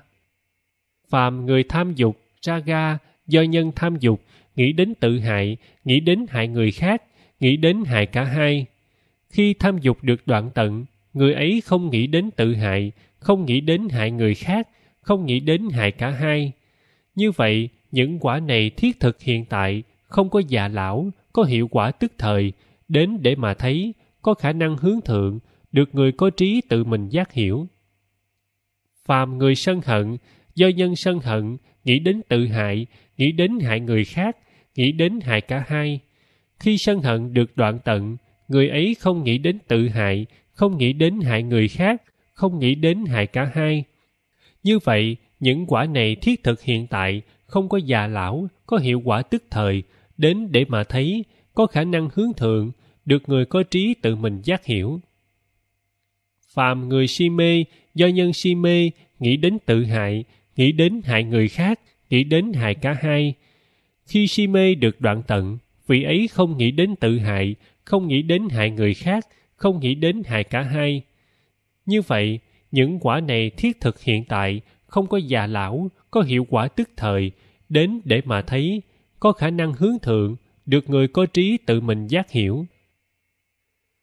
phàm người tham dục raga do nhân tham dục nghĩ đến tự hại nghĩ đến hại người khác nghĩ đến hại cả hai khi tham dục được đoạn tận người ấy không nghĩ đến tự hại không nghĩ đến hại người khác không nghĩ đến hại cả hai như vậy những quả này thiết thực hiện tại không có già lão có hiệu quả tức thời đến để mà thấy có khả năng hướng thượng, được người có trí tự mình giác hiểu. Phàm người sân hận, do nhân sân hận, nghĩ đến tự hại, nghĩ đến hại người khác, nghĩ đến hại cả hai. Khi sân hận được đoạn tận, người ấy không nghĩ đến tự hại, không nghĩ đến hại người khác, không nghĩ đến hại cả hai. Như vậy, những quả này thiết thực hiện tại, không có già lão, có hiệu quả tức thời, đến để mà thấy, có khả năng hướng thượng, được người có trí tự mình giác hiểu phàm người si mê do nhân si mê nghĩ đến tự hại nghĩ đến hại người khác nghĩ đến hại cả hai khi si mê được đoạn tận vị ấy không nghĩ đến tự hại không nghĩ đến hại người khác không nghĩ đến hại cả hai như vậy những quả này thiết thực hiện tại không có già lão có hiệu quả tức thời đến để mà thấy có khả năng hướng thượng được người có trí tự mình giác hiểu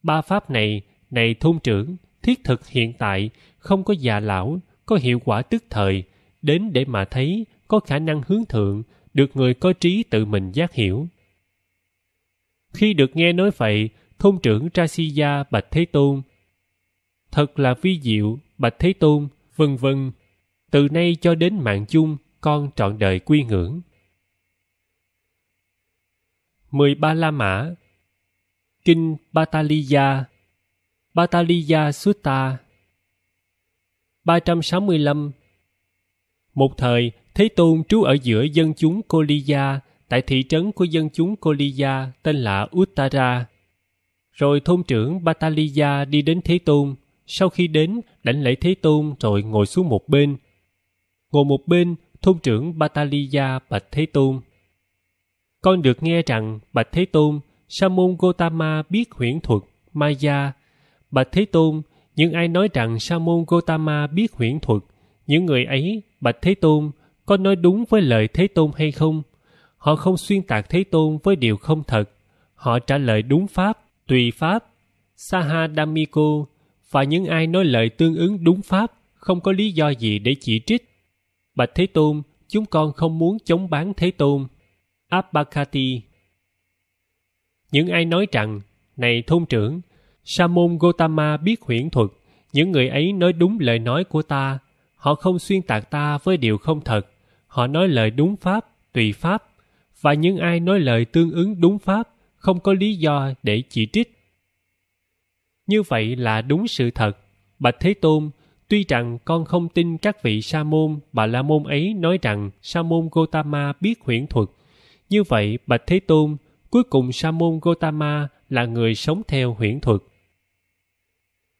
Ba pháp này, này thôn trưởng, thiết thực hiện tại, không có già lão, có hiệu quả tức thời, đến để mà thấy, có khả năng hướng thượng, được người có trí tự mình giác hiểu. Khi được nghe nói vậy, thôn trưởng Trasiya Bạch Thế Tôn Thật là vi diệu, Bạch Thế Tôn, vân vân. Từ nay cho đến mạng chung, con trọn đời quy ngưỡng. mười ba La Mã Kinh Bataliya Bataliya Sutta 365 Một thời, Thế Tôn trú ở giữa dân chúng Koliya tại thị trấn của dân chúng Koliya tên là Uttara. Rồi thôn trưởng Bataliya đi đến Thế Tôn, sau khi đến đảnh lễ Thế Tôn rồi ngồi xuống một bên. Ngồi một bên, thôn trưởng Bataliya bạch Thế Tôn. Con được nghe rằng, bạch Thế Tôn, sa môn Gotama biết huyễn thuật, Maya. Bạch Thế Tôn, những ai nói rằng sa môn Gotama biết huyễn thuật, những người ấy, Bạch Thế Tôn, có nói đúng với lời Thế Tôn hay không? Họ không xuyên tạc Thế Tôn với điều không thật. Họ trả lời đúng pháp, tùy pháp. Saha Damiko và những ai nói lời tương ứng đúng pháp không có lý do gì để chỉ trích. Bạch Thế Tôn, chúng con không muốn chống bán Thế Tôn. Abhakati những ai nói rằng này thôn trưởng sa môn gotama biết huyễn thuật những người ấy nói đúng lời nói của ta họ không xuyên tạc ta với điều không thật họ nói lời đúng pháp tùy pháp và những ai nói lời tương ứng đúng pháp không có lý do để chỉ trích như vậy là đúng sự thật bạch thế tôn tuy rằng con không tin các vị sa môn bà la môn ấy nói rằng sa môn gotama biết huyễn thuật như vậy bạch thế tôn Cuối cùng sa môn Gotama là người sống theo huyễn thuật.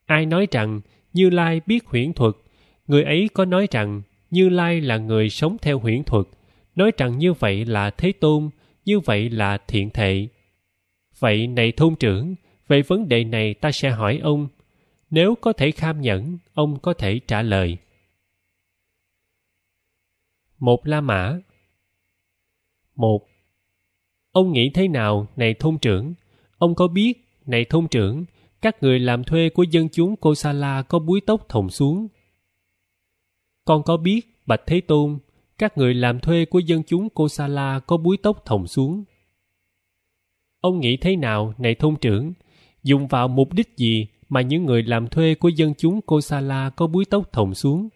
Ai nói rằng Như Lai biết huyễn thuật, người ấy có nói rằng Như Lai là người sống theo huyễn thuật, nói rằng như vậy là Thế Tôn, như vậy là thiện thệ. Vậy này thôn trưởng, về vấn đề này ta sẽ hỏi ông. Nếu có thể kham nhẫn, ông có thể trả lời. Một La Mã Một Ông nghĩ thế nào, này thôn trưởng? Ông có biết, này thôn trưởng, các người làm thuê của dân chúng la có búi tóc thòng xuống. Con có biết, Bạch Thế Tôn, các người làm thuê của dân chúng la có búi tóc thòng xuống. Ông nghĩ thế nào, này thôn trưởng? Dùng vào mục đích gì mà những người làm thuê của dân chúng la có búi tóc thòng xuống?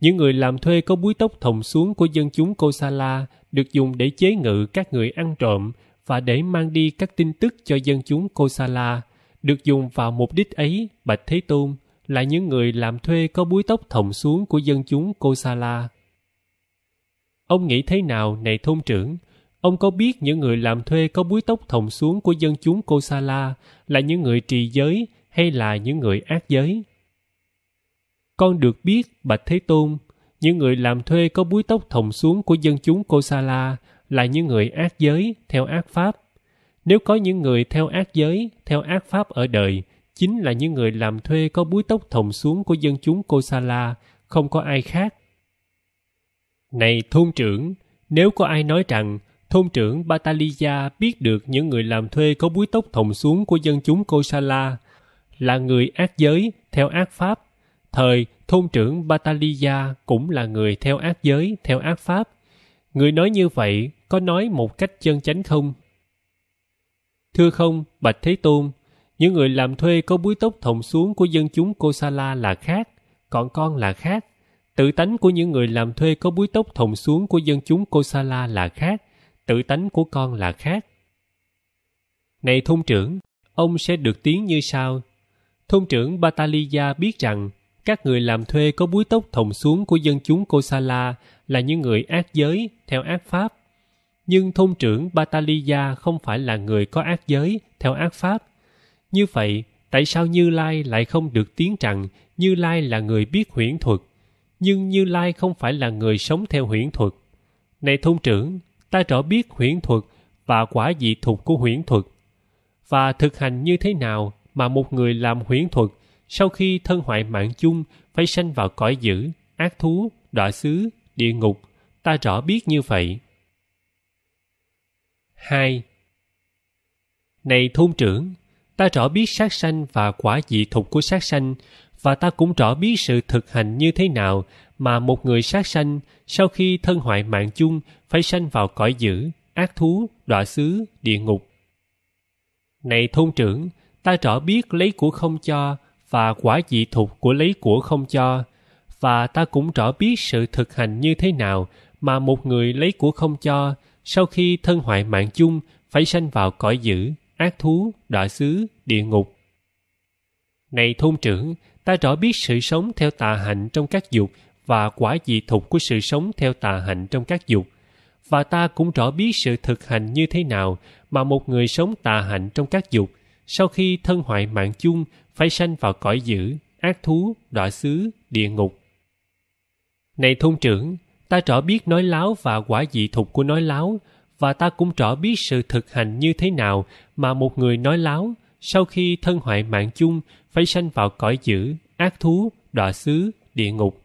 Những người làm thuê có búi tóc thòng xuống của dân chúng Kosala được dùng để chế ngự các người ăn trộm và để mang đi các tin tức cho dân chúng Kosala, được dùng vào mục đích ấy, Bạch Thế Tôn, là những người làm thuê có búi tóc thòng xuống của dân chúng Kosala. Ông nghĩ thế nào, này thôn trưởng? Ông có biết những người làm thuê có búi tóc thòng xuống của dân chúng Kosala là những người trì giới hay là những người ác giới? Con được biết, Bạch Thế Tôn, những người làm thuê có búi tóc thòng xuống của dân chúng Kosala là những người ác giới, theo ác pháp. Nếu có những người theo ác giới, theo ác pháp ở đời, chính là những người làm thuê có búi tóc thòng xuống của dân chúng Kosala, không có ai khác. Này thôn trưởng, nếu có ai nói rằng thôn trưởng Bataliya biết được những người làm thuê có búi tóc thòng xuống của dân chúng Kosala là người ác giới theo ác pháp Thời, thôn trưởng Batalia cũng là người theo ác giới, theo ác pháp. Người nói như vậy có nói một cách chân chánh không? Thưa không, Bạch Thế Tôn, những người làm thuê có búi tóc thòng xuống của dân chúng Kosala là khác, còn con là khác. Tự tánh của những người làm thuê có búi tóc thòng xuống của dân chúng Kosala là khác, tự tánh của con là khác. Này thôn trưởng, ông sẽ được tiếng như sau. Thôn trưởng Batalia biết rằng các người làm thuê có búi tóc thòng xuống của dân chúng Kosala là những người ác giới theo ác pháp. Nhưng thôn trưởng Bataliya không phải là người có ác giới theo ác pháp. Như vậy, tại sao Như Lai lại không được tiếng rằng Như Lai là người biết huyễn thuật, nhưng Như Lai không phải là người sống theo huyễn thuật? Này thôn trưởng, ta rõ biết huyễn thuật và quả dị thuộc của huyễn thuật. Và thực hành như thế nào mà một người làm huyễn thuật sau khi thân hoại mạng chung phải sanh vào cõi dữ, ác thú, đọa xứ, địa ngục, ta rõ biết như vậy. hai Này thôn trưởng, ta rõ biết sát sanh và quả dị thục của sát sanh và ta cũng rõ biết sự thực hành như thế nào mà một người sát sanh sau khi thân hoại mạng chung phải sanh vào cõi dữ, ác thú, đọa xứ, địa ngục. Này thôn trưởng, ta rõ biết lấy của không cho và quả dị thục của lấy của không cho và ta cũng rõ biết sự thực hành như thế nào mà một người lấy của không cho sau khi thân hoại mạng chung phải sanh vào cõi dữ ác thú đọa xứ địa ngục này thôn trưởng ta rõ biết sự sống theo tà hạnh trong các dục và quả dị thục của sự sống theo tà hạnh trong các dục và ta cũng rõ biết sự thực hành như thế nào mà một người sống tà hạnh trong các dục sau khi thân hoại mạng chung phải sanh vào cõi dữ, ác thú, đọa xứ, địa ngục. Này thôn trưởng, ta rõ biết nói láo và quả dị thục của nói láo, và ta cũng rõ biết sự thực hành như thế nào mà một người nói láo, sau khi thân hoại mạng chung, phải sanh vào cõi dữ, ác thú, đọa xứ, địa ngục.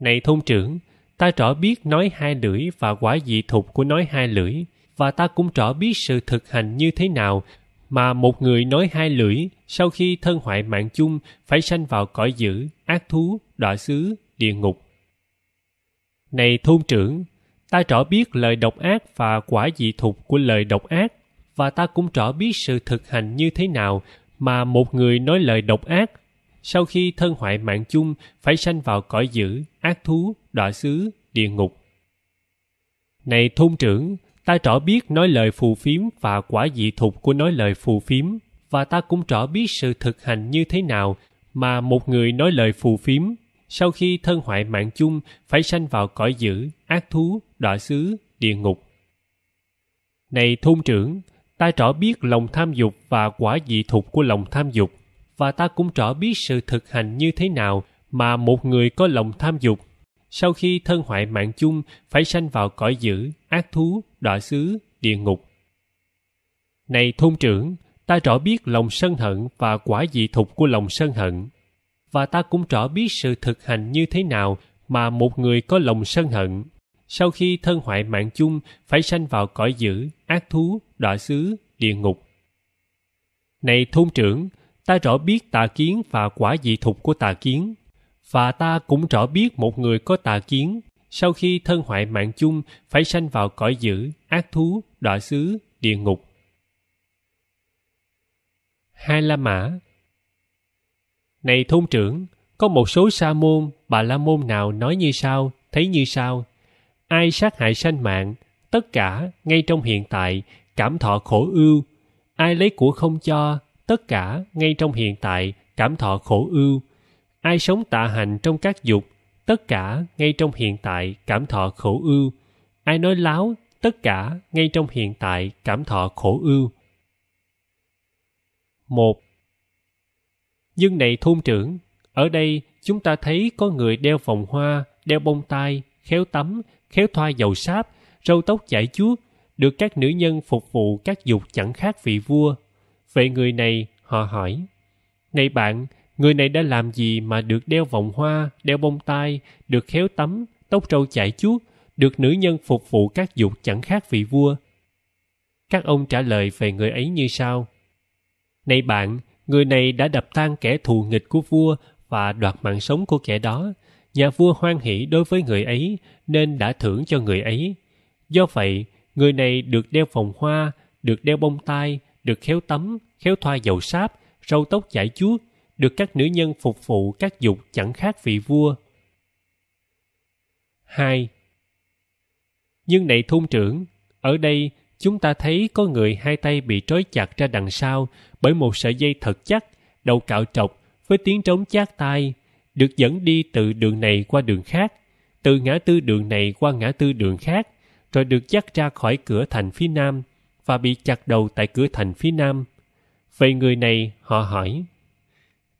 Này thôn trưởng, ta rõ biết nói hai lưỡi và quả dị thục của nói hai lưỡi, và ta cũng rõ biết sự thực hành như thế nào mà một người nói hai lưỡi, sau khi thân hoại mạng chung phải sanh vào cõi dữ, ác thú, đọa xứ, địa ngục. Này thôn trưởng, ta rõ biết lời độc ác và quả dị thục của lời độc ác, và ta cũng rõ biết sự thực hành như thế nào mà một người nói lời độc ác sau khi thân hoại mạng chung phải sanh vào cõi dữ, ác thú, đọa xứ, địa ngục. Này thôn trưởng, ta rõ biết nói lời phù phiếm và quả dị thục của nói lời phù phiếm, và ta cũng rõ biết sự thực hành như thế nào mà một người nói lời phù phiếm sau khi thân hoại mạng chung phải sanh vào cõi dữ ác thú đọa xứ địa ngục này thôn trưởng ta rõ biết lòng tham dục và quả dị thục của lòng tham dục và ta cũng rõ biết sự thực hành như thế nào mà một người có lòng tham dục sau khi thân hoại mạng chung phải sanh vào cõi dữ ác thú đọa xứ địa ngục này thôn trưởng ta rõ biết lòng sân hận và quả dị thục của lòng sân hận và ta cũng rõ biết sự thực hành như thế nào mà một người có lòng sân hận sau khi thân hoại mạng chung phải sanh vào cõi dữ ác thú đọa xứ địa ngục này thôn trưởng ta rõ biết tà kiến và quả dị thục của tà kiến và ta cũng rõ biết một người có tà kiến sau khi thân hoại mạng chung phải sanh vào cõi dữ ác thú đọa xứ địa ngục Hai La Mã Này thôn trưởng, có một số sa môn, bà la môn nào nói như sao, thấy như sao. Ai sát hại sanh mạng, tất cả, ngay trong hiện tại, cảm thọ khổ ưu. Ai lấy của không cho, tất cả, ngay trong hiện tại, cảm thọ khổ ưu. Ai sống tạ hành trong các dục, tất cả, ngay trong hiện tại, cảm thọ khổ ưu. Ai nói láo, tất cả, ngay trong hiện tại, cảm thọ khổ ưu một Nhưng này thôn trưởng, ở đây chúng ta thấy có người đeo vòng hoa, đeo bông tai, khéo tắm, khéo thoa dầu sáp, râu tóc chảy chuốt, được các nữ nhân phục vụ các dục chẳng khác vị vua. Vậy người này, họ hỏi, Này bạn, người này đã làm gì mà được đeo vòng hoa, đeo bông tai, được khéo tắm, tóc râu chảy chuốt, được nữ nhân phục vụ các dục chẳng khác vị vua? Các ông trả lời về người ấy như sau. Này bạn, người này đã đập tan kẻ thù nghịch của vua và đoạt mạng sống của kẻ đó. Nhà vua hoan hỷ đối với người ấy nên đã thưởng cho người ấy. Do vậy, người này được đeo vòng hoa, được đeo bông tai, được khéo tắm, khéo thoa dầu sáp, râu tóc chải chuốt, được các nữ nhân phục vụ các dục chẳng khác vị vua. 2. Nhưng này thôn trưởng, ở đây chúng ta thấy có người hai tay bị trói chặt ra đằng sau bởi một sợi dây thật chắc, đầu cạo trọc, với tiếng trống chát tai, được dẫn đi từ đường này qua đường khác, từ ngã tư đường này qua ngã tư đường khác, rồi được dắt ra khỏi cửa thành phía nam và bị chặt đầu tại cửa thành phía nam. Vậy người này họ hỏi,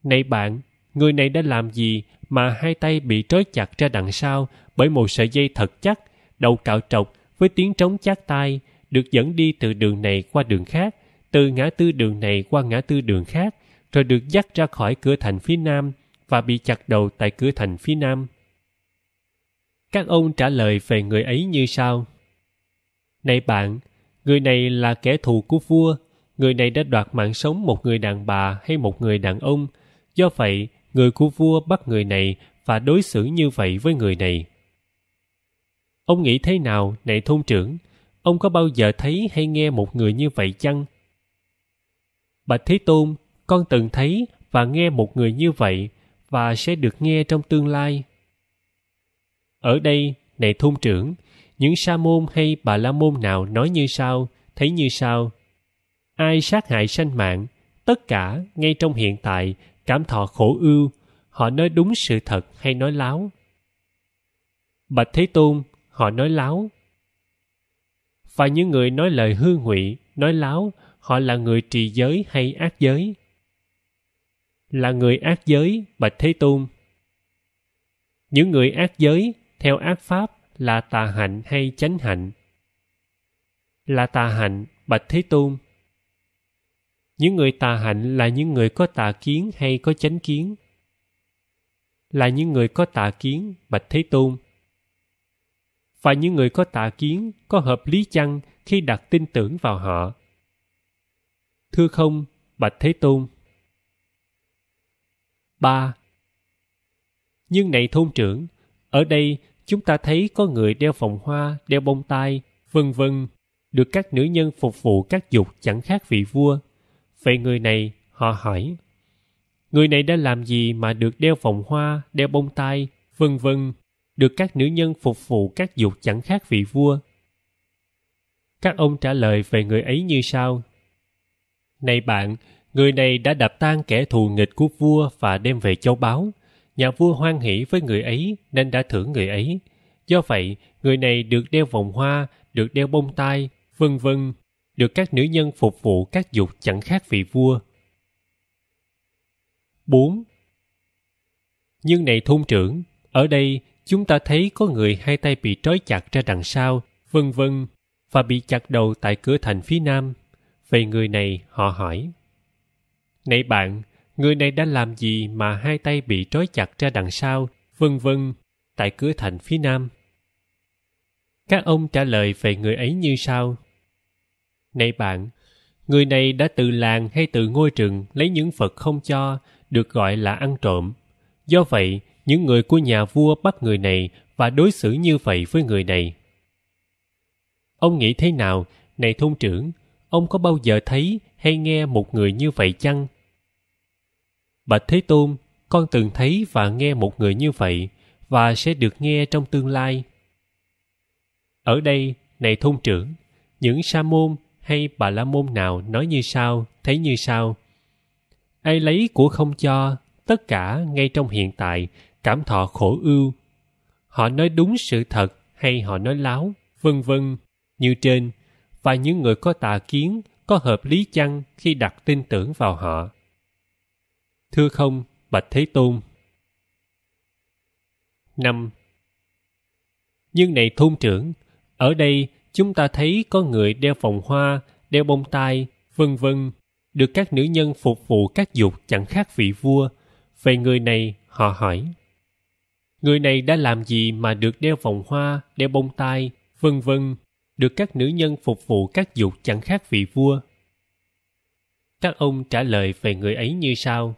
Này bạn, người này đã làm gì mà hai tay bị trói chặt ra đằng sau bởi một sợi dây thật chắc, đầu cạo trọc với tiếng trống chát tai, được dẫn đi từ đường này qua đường khác, từ ngã tư đường này qua ngã tư đường khác, rồi được dắt ra khỏi cửa thành phía nam và bị chặt đầu tại cửa thành phía nam. Các ông trả lời về người ấy như sau. Này bạn, người này là kẻ thù của vua, người này đã đoạt mạng sống một người đàn bà hay một người đàn ông, do vậy người của vua bắt người này và đối xử như vậy với người này. Ông nghĩ thế nào, này thôn trưởng? Ông có bao giờ thấy hay nghe một người như vậy chăng? Bạch Thế Tôn, con từng thấy và nghe một người như vậy và sẽ được nghe trong tương lai. Ở đây, này thôn trưởng, những sa môn hay bà la môn nào nói như sau, thấy như sau. Ai sát hại sanh mạng, tất cả ngay trong hiện tại cảm thọ khổ ưu, họ nói đúng sự thật hay nói láo. Bạch Thế Tôn, họ nói láo. Và những người nói lời hư ngụy, nói láo, họ là người trì giới hay ác giới là người ác giới bạch thế tôn những người ác giới theo ác pháp là tà hạnh hay chánh hạnh là tà hạnh bạch thế tôn những người tà hạnh là những người có tà kiến hay có chánh kiến là những người có tà kiến bạch thế tôn và những người có tà kiến có hợp lý chăng khi đặt tin tưởng vào họ Thưa không, Bạch Thế Tôn. ba Nhưng này thôn trưởng, ở đây chúng ta thấy có người đeo vòng hoa, đeo bông tai, vân vân, được các nữ nhân phục vụ các dục chẳng khác vị vua. Vậy người này, họ hỏi, người này đã làm gì mà được đeo vòng hoa, đeo bông tai, vân vân, được các nữ nhân phục vụ các dục chẳng khác vị vua? Các ông trả lời về người ấy như sau. Này bạn, người này đã đập tan kẻ thù nghịch của vua và đem về châu báu. Nhà vua hoan hỷ với người ấy nên đã thưởng người ấy. Do vậy, người này được đeo vòng hoa, được đeo bông tai, vân vân, được các nữ nhân phục vụ các dục chẳng khác vị vua. 4. Nhưng này thôn trưởng, ở đây chúng ta thấy có người hai tay bị trói chặt ra đằng sau, vân vân, và bị chặt đầu tại cửa thành phía nam về người này họ hỏi này bạn người này đã làm gì mà hai tay bị trói chặt ra đằng sau vân vân tại cửa thành phía nam các ông trả lời về người ấy như sau này bạn người này đã từ làng hay từ ngôi trường lấy những vật không cho được gọi là ăn trộm do vậy những người của nhà vua bắt người này và đối xử như vậy với người này ông nghĩ thế nào này thôn trưởng ông có bao giờ thấy hay nghe một người như vậy chăng bạch thế tôn con từng thấy và nghe một người như vậy và sẽ được nghe trong tương lai ở đây này thôn trưởng những sa môn hay bà la môn nào nói như sao thấy như sao? ai lấy của không cho tất cả ngay trong hiện tại cảm thọ khổ ưu họ nói đúng sự thật hay họ nói láo vân vân như trên và những người có tà kiến có hợp lý chăng khi đặt tin tưởng vào họ thưa không bạch thế tôn năm nhưng này thôn trưởng ở đây chúng ta thấy có người đeo vòng hoa đeo bông tai vân vân được các nữ nhân phục vụ các dục chẳng khác vị vua về người này họ hỏi người này đã làm gì mà được đeo vòng hoa đeo bông tai vân vân được các nữ nhân phục vụ các dục chẳng khác vị vua các ông trả lời về người ấy như sau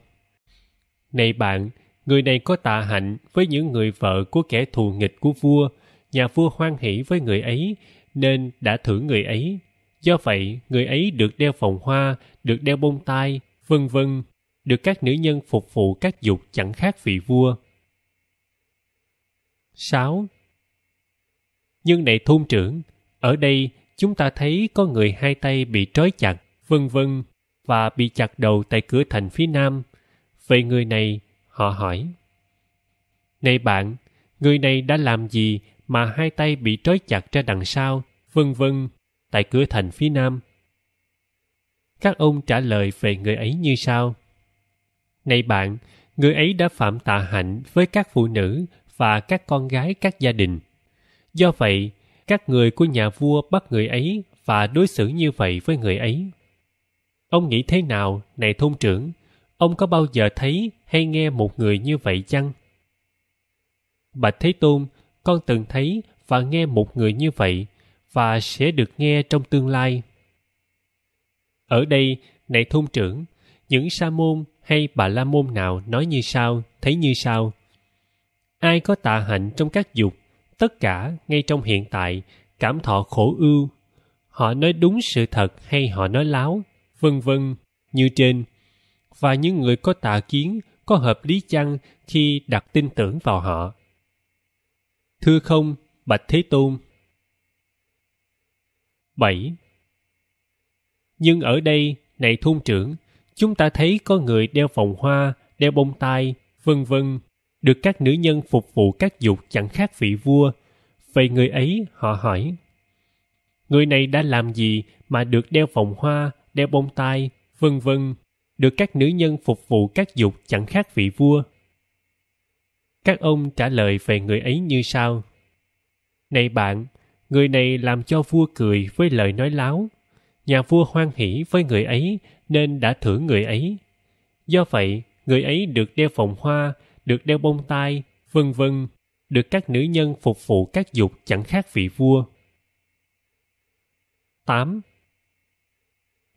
này bạn người này có tạ hạnh với những người vợ của kẻ thù nghịch của vua nhà vua hoan hỷ với người ấy nên đã thưởng người ấy do vậy người ấy được đeo vòng hoa được đeo bông tai vân vân được các nữ nhân phục vụ các dục chẳng khác vị vua 6. Nhưng này thôn trưởng, ở đây, chúng ta thấy có người hai tay bị trói chặt, vân vân và bị chặt đầu tại cửa thành phía nam. Về người này, họ hỏi. Này bạn, người này đã làm gì mà hai tay bị trói chặt ra đằng sau, vân vân, tại cửa thành phía nam? Các ông trả lời về người ấy như sau. Này bạn, người ấy đã phạm tạ hạnh với các phụ nữ và các con gái các gia đình. Do vậy, các người của nhà vua bắt người ấy và đối xử như vậy với người ấy. Ông nghĩ thế nào, này thôn trưởng? Ông có bao giờ thấy hay nghe một người như vậy chăng? Bạch Thế Tôn, con từng thấy và nghe một người như vậy và sẽ được nghe trong tương lai. Ở đây, này thôn trưởng, những sa môn hay bà la môn nào nói như sao, thấy như sao? Ai có tạ hạnh trong các dục tất cả ngay trong hiện tại cảm thọ khổ ưu họ nói đúng sự thật hay họ nói láo vân vân như trên và những người có tà kiến có hợp lý chăng khi đặt tin tưởng vào họ thưa không bạch thế tôn 7. Nhưng ở đây, này thôn trưởng, chúng ta thấy có người đeo vòng hoa, đeo bông tai, vân vân được các nữ nhân phục vụ các dục chẳng khác vị vua vậy người ấy họ hỏi người này đã làm gì mà được đeo vòng hoa đeo bông tai vân vân được các nữ nhân phục vụ các dục chẳng khác vị vua các ông trả lời về người ấy như sau này bạn người này làm cho vua cười với lời nói láo nhà vua hoan hỷ với người ấy nên đã thưởng người ấy do vậy người ấy được đeo vòng hoa được đeo bông tai, vân vân, được các nữ nhân phục vụ các dục chẳng khác vị vua. 8.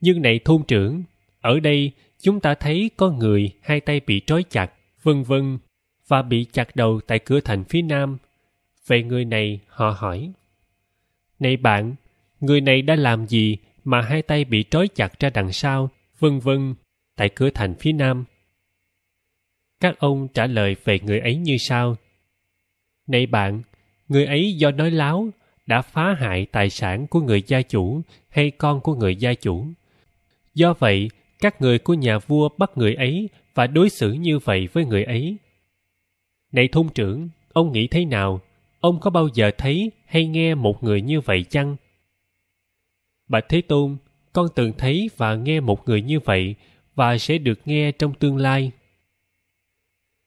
Nhưng này thôn trưởng, ở đây chúng ta thấy có người hai tay bị trói chặt, vân vân, và bị chặt đầu tại cửa thành phía nam. Về người này họ hỏi, Này bạn, người này đã làm gì mà hai tay bị trói chặt ra đằng sau, vân vân, tại cửa thành phía nam? các ông trả lời về người ấy như sau này bạn người ấy do nói láo đã phá hại tài sản của người gia chủ hay con của người gia chủ do vậy các người của nhà vua bắt người ấy và đối xử như vậy với người ấy này thôn trưởng ông nghĩ thế nào ông có bao giờ thấy hay nghe một người như vậy chăng bạch thế tôn con từng thấy và nghe một người như vậy và sẽ được nghe trong tương lai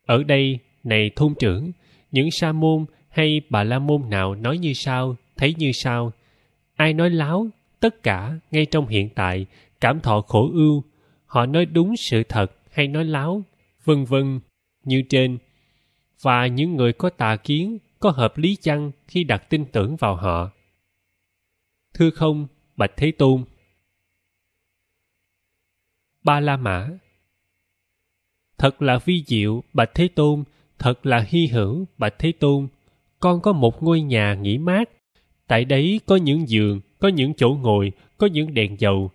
ở đây này thôn trưởng những sa môn hay bà la môn nào nói như sao thấy như sao ai nói láo tất cả ngay trong hiện tại cảm thọ khổ ưu họ nói đúng sự thật hay nói láo vân vân như trên và những người có tà kiến có hợp lý chăng khi đặt tin tưởng vào họ thưa không bạch thế tôn ba la mã thật là vi diệu bạch thế tôn thật là hy hữu bạch thế tôn con có một ngôi nhà nghỉ mát tại đấy có những giường có những chỗ ngồi có những đèn dầu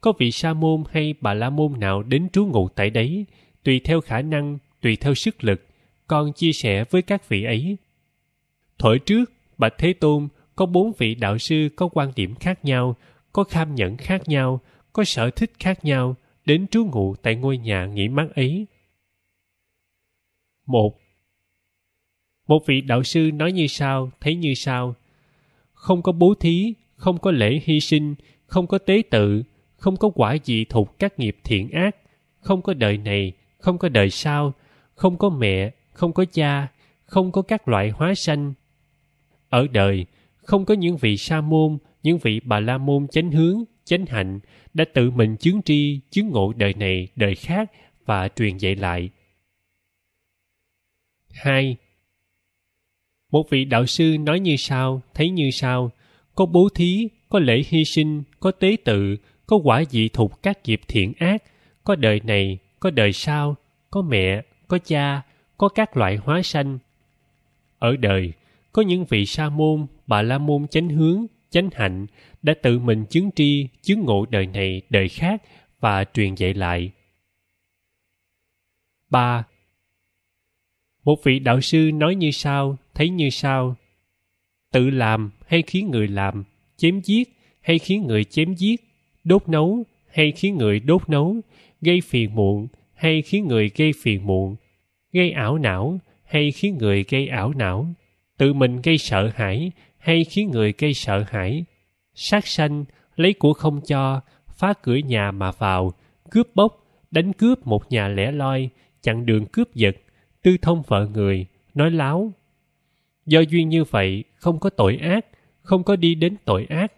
có vị sa môn hay bà la môn nào đến trú ngụ tại đấy tùy theo khả năng tùy theo sức lực con chia sẻ với các vị ấy thổi trước bạch thế tôn có bốn vị đạo sư có quan điểm khác nhau có kham nhẫn khác nhau có sở thích khác nhau đến trú ngụ tại ngôi nhà nghỉ mát ấy một một vị đạo sư nói như sau thấy như sau không có bố thí không có lễ hy sinh không có tế tự không có quả dị thuộc các nghiệp thiện ác không có đời này không có đời sau không có mẹ không có cha không có các loại hóa sanh ở đời không có những vị sa môn những vị bà la môn chánh hướng chánh hạnh đã tự mình chứng tri chứng ngộ đời này đời khác và truyền dạy lại 2. Một vị đạo sư nói như sau, thấy như sau, có bố thí, có lễ hy sinh, có tế tự, có quả dị thục các nghiệp thiện ác, có đời này, có đời sau, có mẹ, có cha, có các loại hóa sanh. Ở đời, có những vị sa môn, bà la môn chánh hướng, chánh hạnh đã tự mình chứng tri, chứng ngộ đời này, đời khác và truyền dạy lại. 3 một vị đạo sư nói như sau thấy như sau tự làm hay khiến người làm chém giết hay khiến người chém giết đốt nấu hay khiến người đốt nấu gây phiền muộn hay khiến người gây phiền muộn gây ảo não hay khiến người gây ảo não tự mình gây sợ hãi hay khiến người gây sợ hãi sát sanh lấy của không cho phá cửa nhà mà vào cướp bóc đánh cướp một nhà lẻ loi chặn đường cướp giật tư thông vợ người, nói láo. Do duyên như vậy, không có tội ác, không có đi đến tội ác.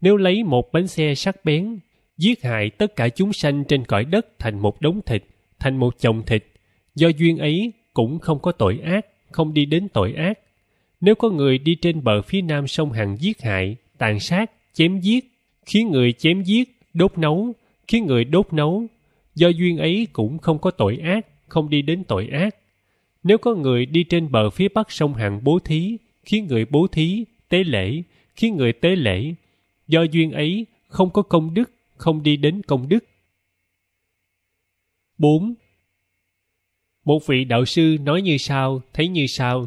Nếu lấy một bánh xe sắc bén, giết hại tất cả chúng sanh trên cõi đất thành một đống thịt, thành một chồng thịt, do duyên ấy cũng không có tội ác, không đi đến tội ác. Nếu có người đi trên bờ phía nam sông Hằng giết hại, tàn sát, chém giết, khiến người chém giết, đốt nấu, khiến người đốt nấu, do duyên ấy cũng không có tội ác, không đi đến tội ác. Nếu có người đi trên bờ phía bắc sông Hằng bố thí, khiến người bố thí, tế lễ, khiến người tế lễ, do duyên ấy không có công đức, không đi đến công đức. 4. Một vị đạo sư nói như sau, thấy như sau.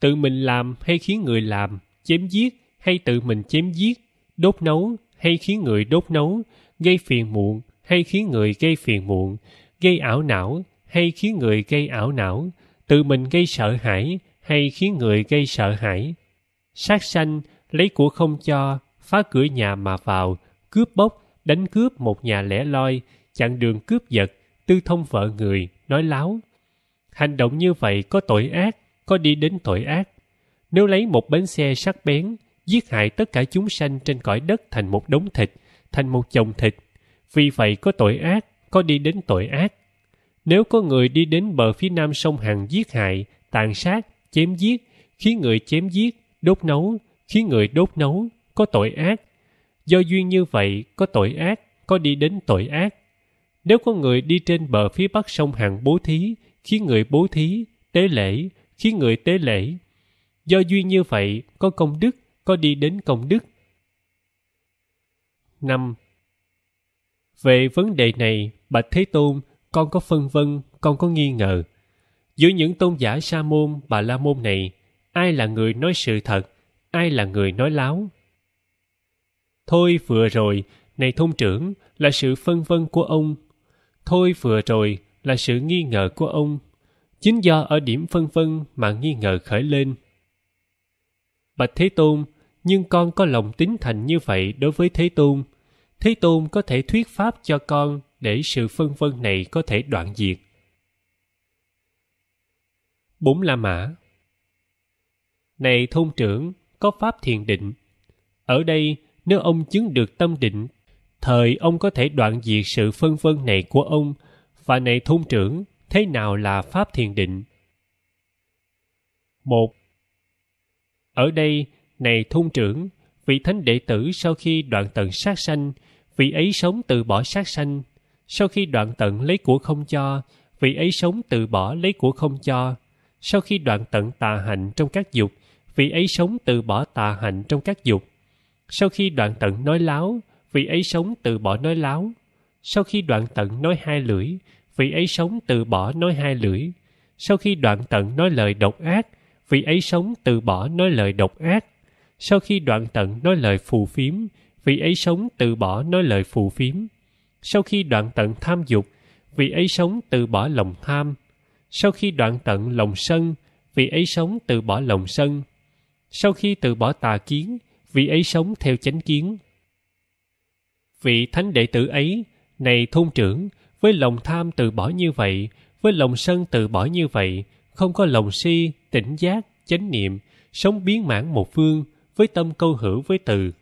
Tự mình làm hay khiến người làm, chém giết hay tự mình chém giết, đốt nấu hay khiến người đốt nấu, gây phiền muộn hay khiến người gây phiền muộn, gây ảo não hay khiến người gây ảo não tự mình gây sợ hãi hay khiến người gây sợ hãi sát sanh lấy của không cho phá cửa nhà mà vào cướp bóc đánh cướp một nhà lẻ loi chặn đường cướp giật tư thông vợ người nói láo hành động như vậy có tội ác có đi đến tội ác nếu lấy một bến xe sắc bén giết hại tất cả chúng sanh trên cõi đất thành một đống thịt thành một chồng thịt vì vậy có tội ác có đi đến tội ác. Nếu có người đi đến bờ phía nam sông Hằng giết hại, tàn sát, chém giết, khiến người chém giết, đốt nấu, khiến người đốt nấu, có tội ác. Do duyên như vậy, có tội ác, có đi đến tội ác. Nếu có người đi trên bờ phía bắc sông Hằng bố thí, khiến người bố thí, tế lễ, khiến người tế lễ. Do duyên như vậy, có công đức, có đi đến công đức. 5. Về vấn đề này, Bạch Thế Tôn, con có phân vân, con có nghi ngờ. Giữa những tôn giả sa môn, bà la môn này, ai là người nói sự thật, ai là người nói láo? Thôi vừa rồi, này thôn trưởng, là sự phân vân của ông. Thôi vừa rồi, là sự nghi ngờ của ông. Chính do ở điểm phân vân mà nghi ngờ khởi lên. Bạch Thế Tôn, nhưng con có lòng tính thành như vậy đối với Thế Tôn. Thế Tôn có thể thuyết pháp cho con để sự phân vân này có thể đoạn diệt. bốn La Mã Này thôn trưởng, có pháp thiền định. Ở đây, nếu ông chứng được tâm định, thời ông có thể đoạn diệt sự phân vân này của ông. Và này thôn trưởng, thế nào là pháp thiền định? một Ở đây, này thôn trưởng, vị thánh đệ tử sau khi đoạn tận sát sanh, vị ấy sống từ bỏ sát sanh, sau khi đoạn tận lấy của không cho, vị ấy sống từ bỏ lấy của không cho. Sau khi đoạn tận tà hạnh trong các dục, vị ấy sống từ bỏ tà hạnh trong các dục. Sau khi đoạn tận nói láo, vị ấy sống từ bỏ nói láo. Sau khi đoạn tận nói hai lưỡi, vị ấy sống từ bỏ nói hai lưỡi. Sau khi đoạn tận nói lời độc ác, vị ấy sống từ bỏ nói lời độc ác. Sau khi đoạn tận nói lời phù phiếm, vị ấy sống từ bỏ nói lời phù phiếm sau khi đoạn tận tham dục vị ấy sống từ bỏ lòng tham sau khi đoạn tận lòng sân vị ấy sống từ bỏ lòng sân sau khi từ bỏ tà kiến vị ấy sống theo chánh kiến vị thánh đệ tử ấy này thôn trưởng với lòng tham từ bỏ như vậy với lòng sân từ bỏ như vậy không có lòng si tỉnh giác chánh niệm sống biến mãn một phương với tâm câu hữu với từ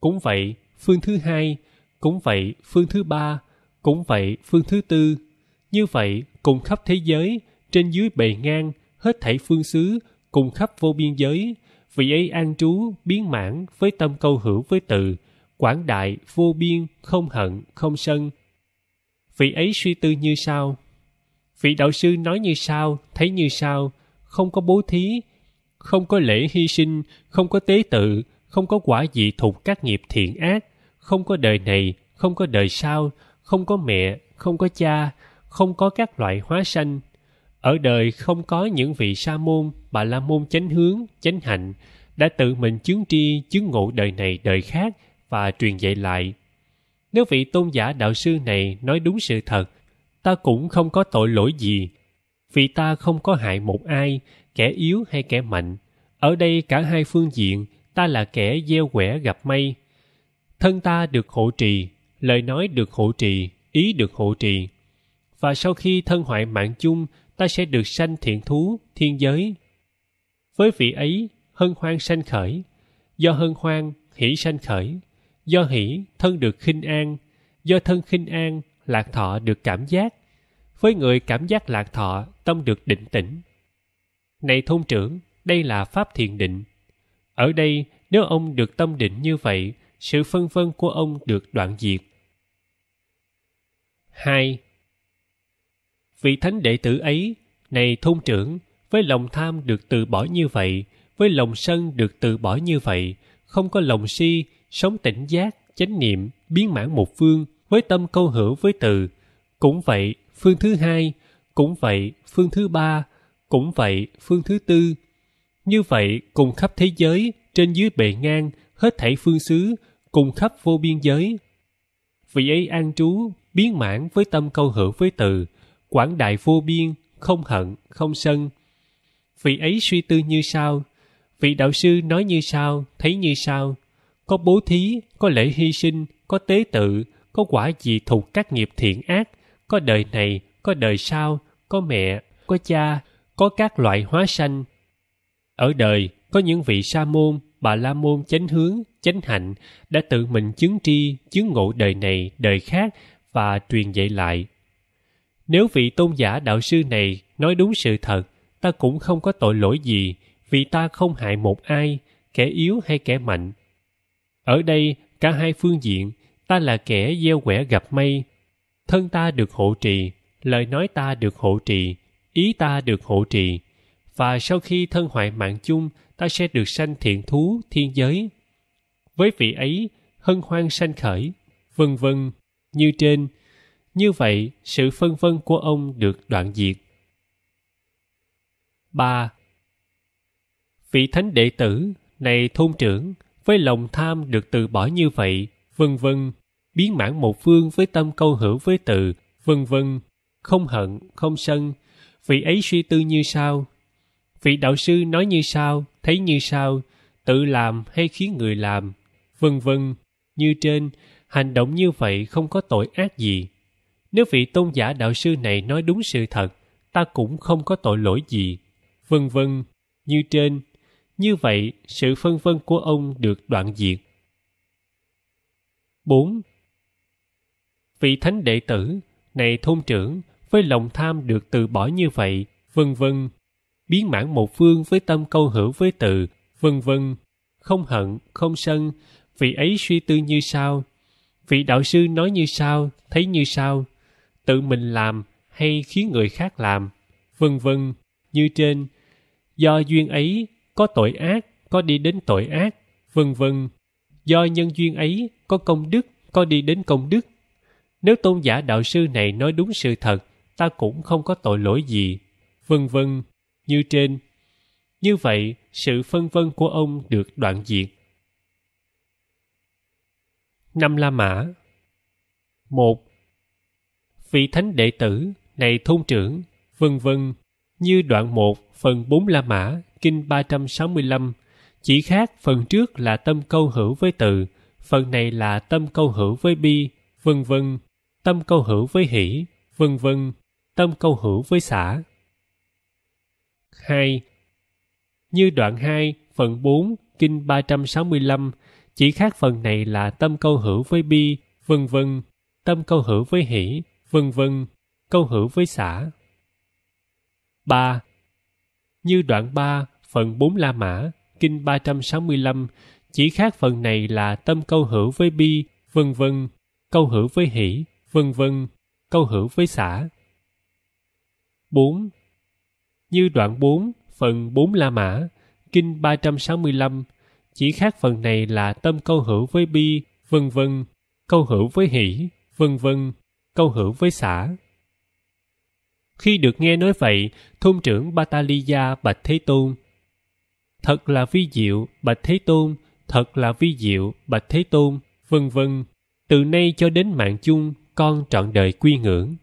cũng vậy phương thứ hai cũng vậy phương thứ ba, cũng vậy phương thứ tư. Như vậy, cùng khắp thế giới, trên dưới bề ngang, hết thảy phương xứ, cùng khắp vô biên giới, vị ấy an trú, biến mãn với tâm câu hữu với từ, quảng đại, vô biên, không hận, không sân. Vị ấy suy tư như sau. Vị đạo sư nói như sau, thấy như sau, không có bố thí, không có lễ hy sinh, không có tế tự, không có quả dị thục các nghiệp thiện ác, không có đời này không có đời sau không có mẹ không có cha không có các loại hóa sanh ở đời không có những vị sa môn bà la môn chánh hướng chánh hạnh đã tự mình chứng tri chứng ngộ đời này đời khác và truyền dạy lại nếu vị tôn giả đạo sư này nói đúng sự thật ta cũng không có tội lỗi gì vì ta không có hại một ai kẻ yếu hay kẻ mạnh ở đây cả hai phương diện ta là kẻ gieo quẻ gặp may thân ta được hộ trì lời nói được hộ trì ý được hộ trì và sau khi thân hoại mạng chung ta sẽ được sanh thiện thú thiên giới với vị ấy hân hoan sanh khởi do hân hoan hỷ sanh khởi do hỷ thân được khinh an do thân khinh an lạc thọ được cảm giác với người cảm giác lạc thọ tâm được định tĩnh này thôn trưởng đây là pháp thiền định ở đây nếu ông được tâm định như vậy sự phân vân của ông được đoạn diệt. 2. Vị thánh đệ tử ấy, này thôn trưởng, với lòng tham được từ bỏ như vậy, với lòng sân được từ bỏ như vậy, không có lòng si, sống tỉnh giác, chánh niệm, biến mãn một phương, với tâm câu hữu với từ. Cũng vậy, phương thứ hai, cũng vậy, phương thứ ba, cũng vậy, phương thứ tư. Như vậy, cùng khắp thế giới, trên dưới bề ngang, hết thảy phương xứ, cùng khắp vô biên giới. Vị ấy an trú, biến mãn với tâm câu hữu với từ, quảng đại vô biên, không hận, không sân. Vị ấy suy tư như sao, vị đạo sư nói như sao, thấy như sao, có bố thí, có lễ hy sinh, có tế tự, có quả dị thuộc các nghiệp thiện ác, có đời này, có đời sau, có mẹ, có cha, có các loại hóa sanh. Ở đời, có những vị sa môn bà la môn chánh hướng chánh hạnh đã tự mình chứng tri chứng ngộ đời này đời khác và truyền dạy lại nếu vị tôn giả đạo sư này nói đúng sự thật ta cũng không có tội lỗi gì vì ta không hại một ai kẻ yếu hay kẻ mạnh ở đây cả hai phương diện ta là kẻ gieo quẻ gặp may thân ta được hộ trì lời nói ta được hộ trì ý ta được hộ trì và sau khi thân hoại mạng chung ta sẽ được sanh thiện thú thiên giới với vị ấy hân hoan sanh khởi vân vân như trên như vậy sự phân vân của ông được đoạn diệt ba Vị thánh đệ tử này thôn trưởng với lòng tham được từ bỏ như vậy vân vân biến mãn một phương với tâm câu hữu với từ vân vân không hận không sân vị ấy suy tư như sau vị đạo sư nói như sao thấy như sao tự làm hay khiến người làm vân vân như trên hành động như vậy không có tội ác gì nếu vị tôn giả đạo sư này nói đúng sự thật ta cũng không có tội lỗi gì vân vân như trên như vậy sự phân vân của ông được đoạn diệt 4. Vị thánh đệ tử, này thôn trưởng, với lòng tham được từ bỏ như vậy, vân vân, biến mãn một phương với tâm câu hữu với tự vân vân. Không hận, không sân, vị ấy suy tư như sao? Vị đạo sư nói như sao, thấy như sao? Tự mình làm hay khiến người khác làm? Vân vân, như trên. Do duyên ấy, có tội ác, có đi đến tội ác, vân vân. Do nhân duyên ấy, có công đức, có đi đến công đức. Nếu tôn giả đạo sư này nói đúng sự thật, ta cũng không có tội lỗi gì, vân vân như trên như vậy sự phân vân của ông được đoạn diệt năm la mã một vị thánh đệ tử này thôn trưởng vân vân như đoạn 1 phần 4 La Mã kinh 365 chỉ khác phần trước là tâm câu hữu với từ phần này là tâm câu hữu với bi vân vân tâm câu hữu với hỷ vân vân tâm câu hữu với xã 2. Như đoạn 2, phần 4, kinh 365, chỉ khác phần này là tâm câu hữu với bi, vân vân, tâm câu hữu với hỷ, vân vân, câu hữu với xã. 3. Như đoạn 3, phần 4 La Mã, kinh 365, chỉ khác phần này là tâm câu hữu với bi, vân vân, câu hữu với hỷ, vân vân, câu hữu với xã. 4 như đoạn 4, phần 4 La Mã, kinh 365, chỉ khác phần này là tâm câu hữu với bi, vân vân, câu hữu với hỷ, vân vân, câu hữu với xã. Khi được nghe nói vậy, thôn trưởng Bataliya Bạch Thế Tôn Thật là vi diệu, Bạch Thế Tôn, thật là vi diệu, Bạch Thế Tôn, vân vân. Từ nay cho đến mạng chung, con trọn đời quy ngưỡng.